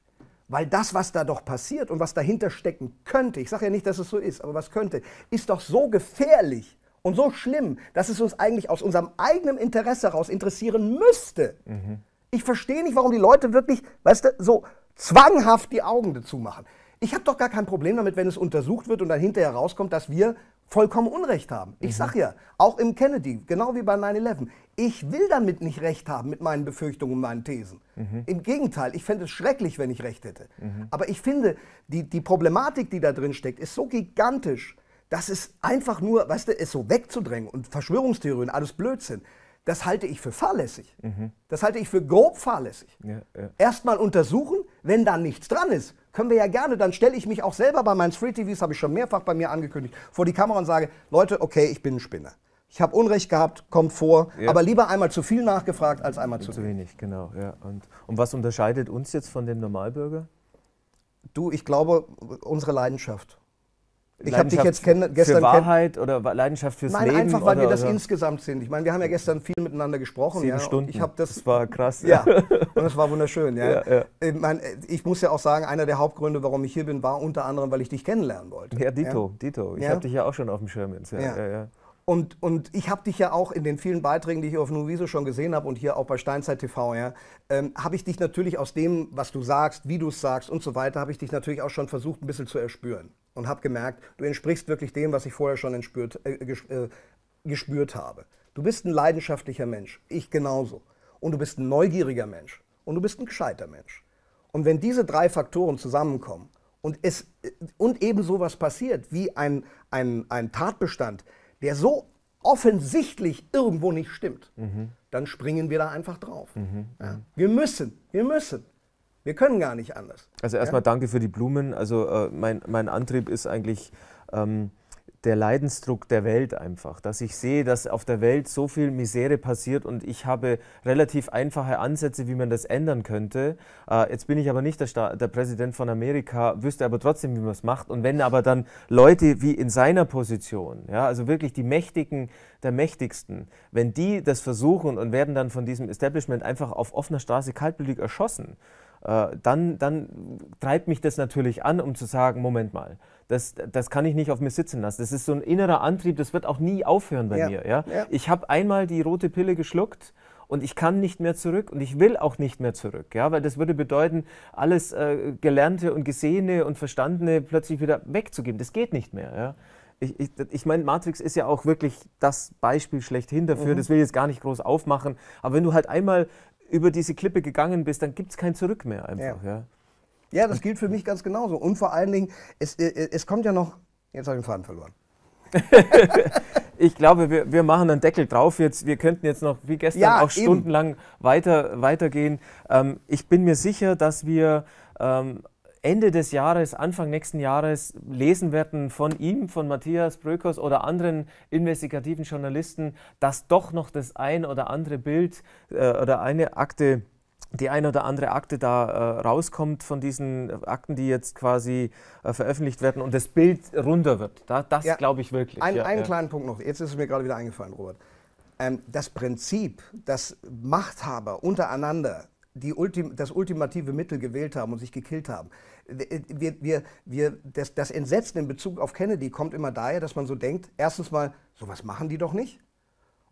Weil das, was da doch passiert und was dahinter stecken könnte, ich sage ja nicht, dass es so ist, aber was könnte, ist doch so gefährlich, und so schlimm, dass es uns eigentlich aus unserem eigenen Interesse heraus interessieren müsste. Mhm. Ich verstehe nicht, warum die Leute wirklich, weißt du, so zwanghaft die Augen dazu machen. Ich habe doch gar kein Problem damit, wenn es untersucht wird und dann hinterher rauskommt, dass wir vollkommen Unrecht haben. Ich mhm. sag ja, auch im Kennedy, genau wie bei 9-11, ich will damit nicht Recht haben mit meinen Befürchtungen und meinen Thesen. Mhm. Im Gegenteil, ich fände es schrecklich, wenn ich Recht hätte. Mhm. Aber ich finde, die, die Problematik, die da drin steckt, ist so gigantisch, das ist einfach nur, weißt du, es so wegzudrängen und Verschwörungstheorien, alles Blödsinn. Das halte ich für fahrlässig. Mhm. Das halte ich für grob fahrlässig. Ja, ja. Erstmal untersuchen, wenn da nichts dran ist, können wir ja gerne, dann stelle ich mich auch selber bei meinen Free TVs, habe ich schon mehrfach bei mir angekündigt, vor die Kamera und sage, Leute, okay, ich bin ein Spinner. Ich habe Unrecht gehabt, kommt vor, ja. aber lieber einmal zu viel nachgefragt als einmal zu, zu wenig. wenig. Genau, ja. Und, und was unterscheidet uns jetzt von dem Normalbürger? Du, ich glaube, unsere Leidenschaft. Ich habe dich jetzt gestern für Wahrheit oder Leidenschaft fürs Nein, Leben. Nein, einfach weil oder, wir das oder? insgesamt sind. Ich meine, wir haben ja gestern viel miteinander gesprochen. Sieben ja, Stunden. Ich habe das, das war krass. Ja. und es war wunderschön. Ja. ja ich, mein, ich, muss ja auch sagen, einer der Hauptgründe, warum ich hier bin, war unter anderem, weil ich dich kennenlernen wollte. Ja, Dito, Dito. Ich habe dich ja auch schon auf dem Schirm jetzt. Und, und, ich habe dich ja auch in den vielen Beiträgen, die ich auf Nuviso schon gesehen habe und hier auch bei Steinzeit TV, ja, ähm, habe ich dich natürlich aus dem, was du sagst, wie du es sagst und so weiter, habe ich dich natürlich auch schon versucht, ein bisschen zu erspüren und habe gemerkt, du entsprichst wirklich dem, was ich vorher schon entspürt, äh, äh, gespürt habe. Du bist ein leidenschaftlicher Mensch, ich genauso. Und du bist ein neugieriger Mensch und du bist ein gescheiter Mensch. Und wenn diese drei Faktoren zusammenkommen und, es, äh, und eben sowas passiert wie ein, ein, ein Tatbestand, der so offensichtlich irgendwo nicht stimmt, mhm. dann springen wir da einfach drauf. Mhm. Ja. Wir müssen, wir müssen. Wir können gar nicht anders. Also erstmal ja? danke für die Blumen. Also äh, mein, mein Antrieb ist eigentlich ähm, der Leidensdruck der Welt einfach, dass ich sehe, dass auf der Welt so viel Misere passiert und ich habe relativ einfache Ansätze, wie man das ändern könnte. Äh, jetzt bin ich aber nicht der, Sta der Präsident von Amerika, wüsste aber trotzdem, wie man es macht. Und wenn aber dann Leute wie in seiner Position, ja, also wirklich die Mächtigen der Mächtigsten, wenn die das versuchen und werden dann von diesem Establishment einfach auf offener Straße kaltblütig erschossen, äh, dann, dann treibt mich das natürlich an, um zu sagen, Moment mal, das, das kann ich nicht auf mir sitzen lassen. Das ist so ein innerer Antrieb, das wird auch nie aufhören bei ja. mir. Ja? ja. Ich habe einmal die rote Pille geschluckt und ich kann nicht mehr zurück und ich will auch nicht mehr zurück, ja, weil das würde bedeuten, alles äh, Gelernte und Gesehene und Verstandene plötzlich wieder wegzugeben. Das geht nicht mehr, ja. Ich, ich, ich meine, Matrix ist ja auch wirklich das Beispiel schlechthin dafür. Mhm. Das will ich jetzt gar nicht groß aufmachen. Aber wenn du halt einmal über diese Klippe gegangen bist, dann gibt es kein Zurück mehr einfach. Ja. ja. Ja. das gilt für mich ganz genauso. Und vor allen Dingen, es, äh, äh, es kommt ja noch. Jetzt habe ich den Faden verloren. ich glaube, wir, wir machen einen Deckel drauf jetzt. Wir könnten jetzt noch, wie gestern, ja, auch stundenlang weiter, weitergehen. Ähm, ich bin mir sicher, dass wir ähm, Ende des Jahres, Anfang nächsten Jahres lesen werden von ihm, von Matthias Brökers oder anderen investigativen Journalisten, dass doch noch das ein oder andere Bild äh, oder eine Akte, die ein oder andere Akte da äh, rauskommt von diesen Akten, die jetzt quasi äh, veröffentlicht werden und das Bild runder wird. Da, das ja, glaube ich wirklich. Ein, ja, einen ja. kleinen Punkt noch. Jetzt ist es mir gerade wieder eingefallen, Robert. Ähm, das Prinzip, dass Machthaber untereinander Ultim, das ultimative Mittel gewählt haben und sich gekillt haben. Äh, äh, wir, wir, wir, das, das Entsetzen in Bezug auf Kennedy kommt immer daher, dass man so denkt, erstens mal, sowas machen die doch nicht.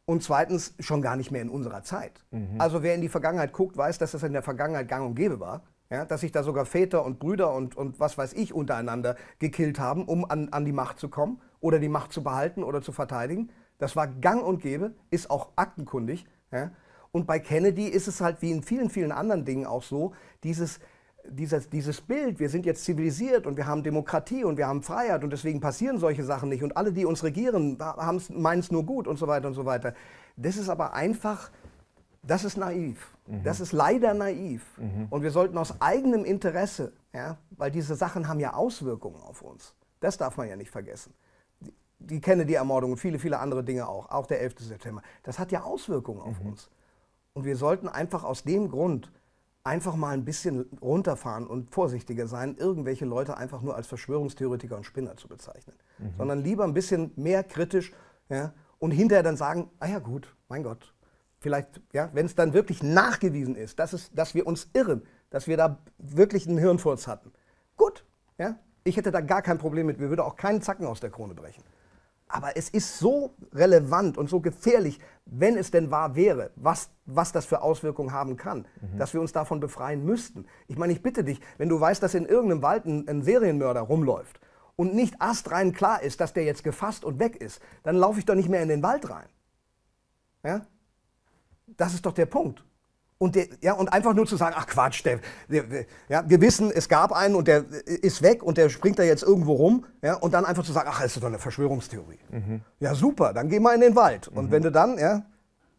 Und zweitens, schon gar nicht mehr in unserer Zeit. Mhm. Also wer in die Vergangenheit guckt, weiß, dass das in der Vergangenheit gang und gäbe war. Ja, dass sich da sogar Väter und Brüder und, und was weiß ich untereinander gekillt haben, um an, an die Macht zu kommen oder die Macht zu behalten oder zu verteidigen. Das war gang und gäbe, ist auch aktenkundig. Ja. Und bei Kennedy ist es halt wie in vielen, vielen anderen Dingen auch so, dieses, dieses, dieses Bild, wir sind jetzt zivilisiert und wir haben Demokratie und wir haben Freiheit und deswegen passieren solche Sachen nicht und alle, die uns regieren, meinen es nur gut und so weiter und so weiter. Das ist aber einfach, das ist naiv. Mhm. Das ist leider naiv. Mhm. Und wir sollten aus eigenem Interesse, ja, weil diese Sachen haben ja Auswirkungen auf uns. Das darf man ja nicht vergessen. Die, Kennedy-Ermordung und viele, viele andere Dinge auch, auch der 11. September. Das hat ja Auswirkungen mhm. auf uns. Und wir sollten einfach aus dem Grund einfach mal ein bisschen runterfahren und vorsichtiger sein, irgendwelche Leute einfach nur als Verschwörungstheoretiker und Spinner zu bezeichnen. Mhm. Sondern lieber ein bisschen mehr kritisch ja, und hinterher dann sagen, ah ja gut, mein Gott, vielleicht, ja, wenn es dann wirklich nachgewiesen ist, dass, es, dass wir uns irren, dass wir da wirklich einen Hirnfurz hatten. Gut, ja, ich hätte da gar kein Problem mit, mir würde auch keinen Zacken aus der Krone brechen. Aber es ist so relevant und so gefährlich, wenn es denn wahr wäre, was, was das für Auswirkungen haben kann, mhm. dass wir uns davon befreien müssten. Ich meine, ich bitte dich, wenn du weißt, dass in irgendeinem Wald ein, ein Serienmörder rumläuft und nicht astrein klar ist, dass der jetzt gefasst und weg ist, dann laufe ich doch nicht mehr in den Wald rein. Ja? Das ist doch der Punkt. Und, der, ja, und einfach nur zu sagen, ach Quatsch, der, der, ja, wir wissen, es gab einen und der ist weg und der springt da jetzt irgendwo rum. Ja, und dann einfach zu sagen, ach, das ist doch eine Verschwörungstheorie. Mhm. Ja, super, dann geh mal in den Wald. Mhm. Und wenn du dann, ja,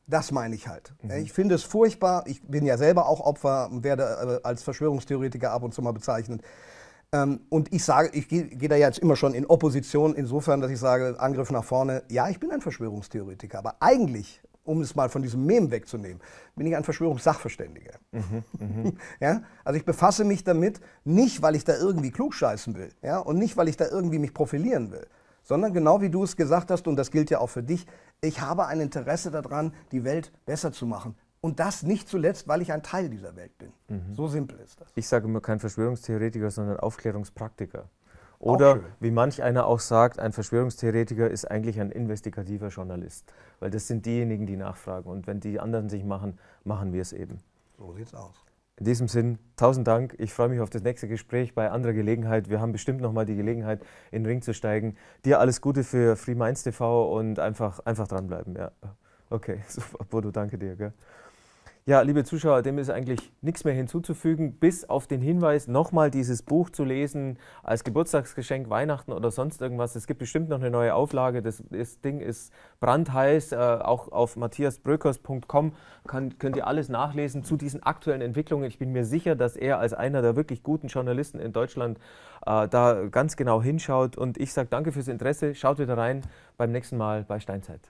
das meine ich halt. Mhm. Ich finde es furchtbar. Ich bin ja selber auch Opfer und werde äh, als Verschwörungstheoretiker ab und zu mal bezeichnet. Ähm, und ich sage, ich gehe, gehe da jetzt immer schon in Opposition, insofern, dass ich sage, Angriff nach vorne. Ja, ich bin ein Verschwörungstheoretiker, aber eigentlich um es mal von diesem Mem wegzunehmen, bin ich ein Verschwörungssachverständiger. Mhm, mh. ja? Also ich befasse mich damit nicht, weil ich da irgendwie klugscheißen will ja? und nicht, weil ich da irgendwie mich profilieren will, sondern genau wie du es gesagt hast, und das gilt ja auch für dich, ich habe ein Interesse daran, die Welt besser zu machen. Und das nicht zuletzt, weil ich ein Teil dieser Welt bin. Mhm. So simpel ist das. Ich sage immer kein Verschwörungstheoretiker, sondern Aufklärungspraktiker. Oder wie manch einer auch sagt, ein Verschwörungstheoretiker ist eigentlich ein investigativer Journalist, weil das sind diejenigen, die nachfragen. Und wenn die anderen sich machen, machen wir es eben. So sieht's aus. In diesem Sinn, tausend Dank. Ich freue mich auf das nächste Gespräch bei anderer Gelegenheit. Wir haben bestimmt nochmal die Gelegenheit, in den Ring zu steigen. Dir alles Gute für Free Mainz TV und einfach, einfach dranbleiben. Ja. Okay, super. Bodo, danke dir. Gell? Ja, liebe Zuschauer, dem ist eigentlich nichts mehr hinzuzufügen, bis auf den Hinweis, nochmal dieses Buch zu lesen als Geburtstagsgeschenk, Weihnachten oder sonst irgendwas. Es gibt bestimmt noch eine neue Auflage. Das, das Ding ist brandheiß. Äh, auch auf matthiasbrökers.com könnt ihr alles nachlesen zu diesen aktuellen Entwicklungen. Ich bin mir sicher, dass er als einer der wirklich guten Journalisten in Deutschland äh, da ganz genau hinschaut. Und ich sage danke fürs Interesse. Schaut wieder rein beim nächsten Mal bei Steinzeit.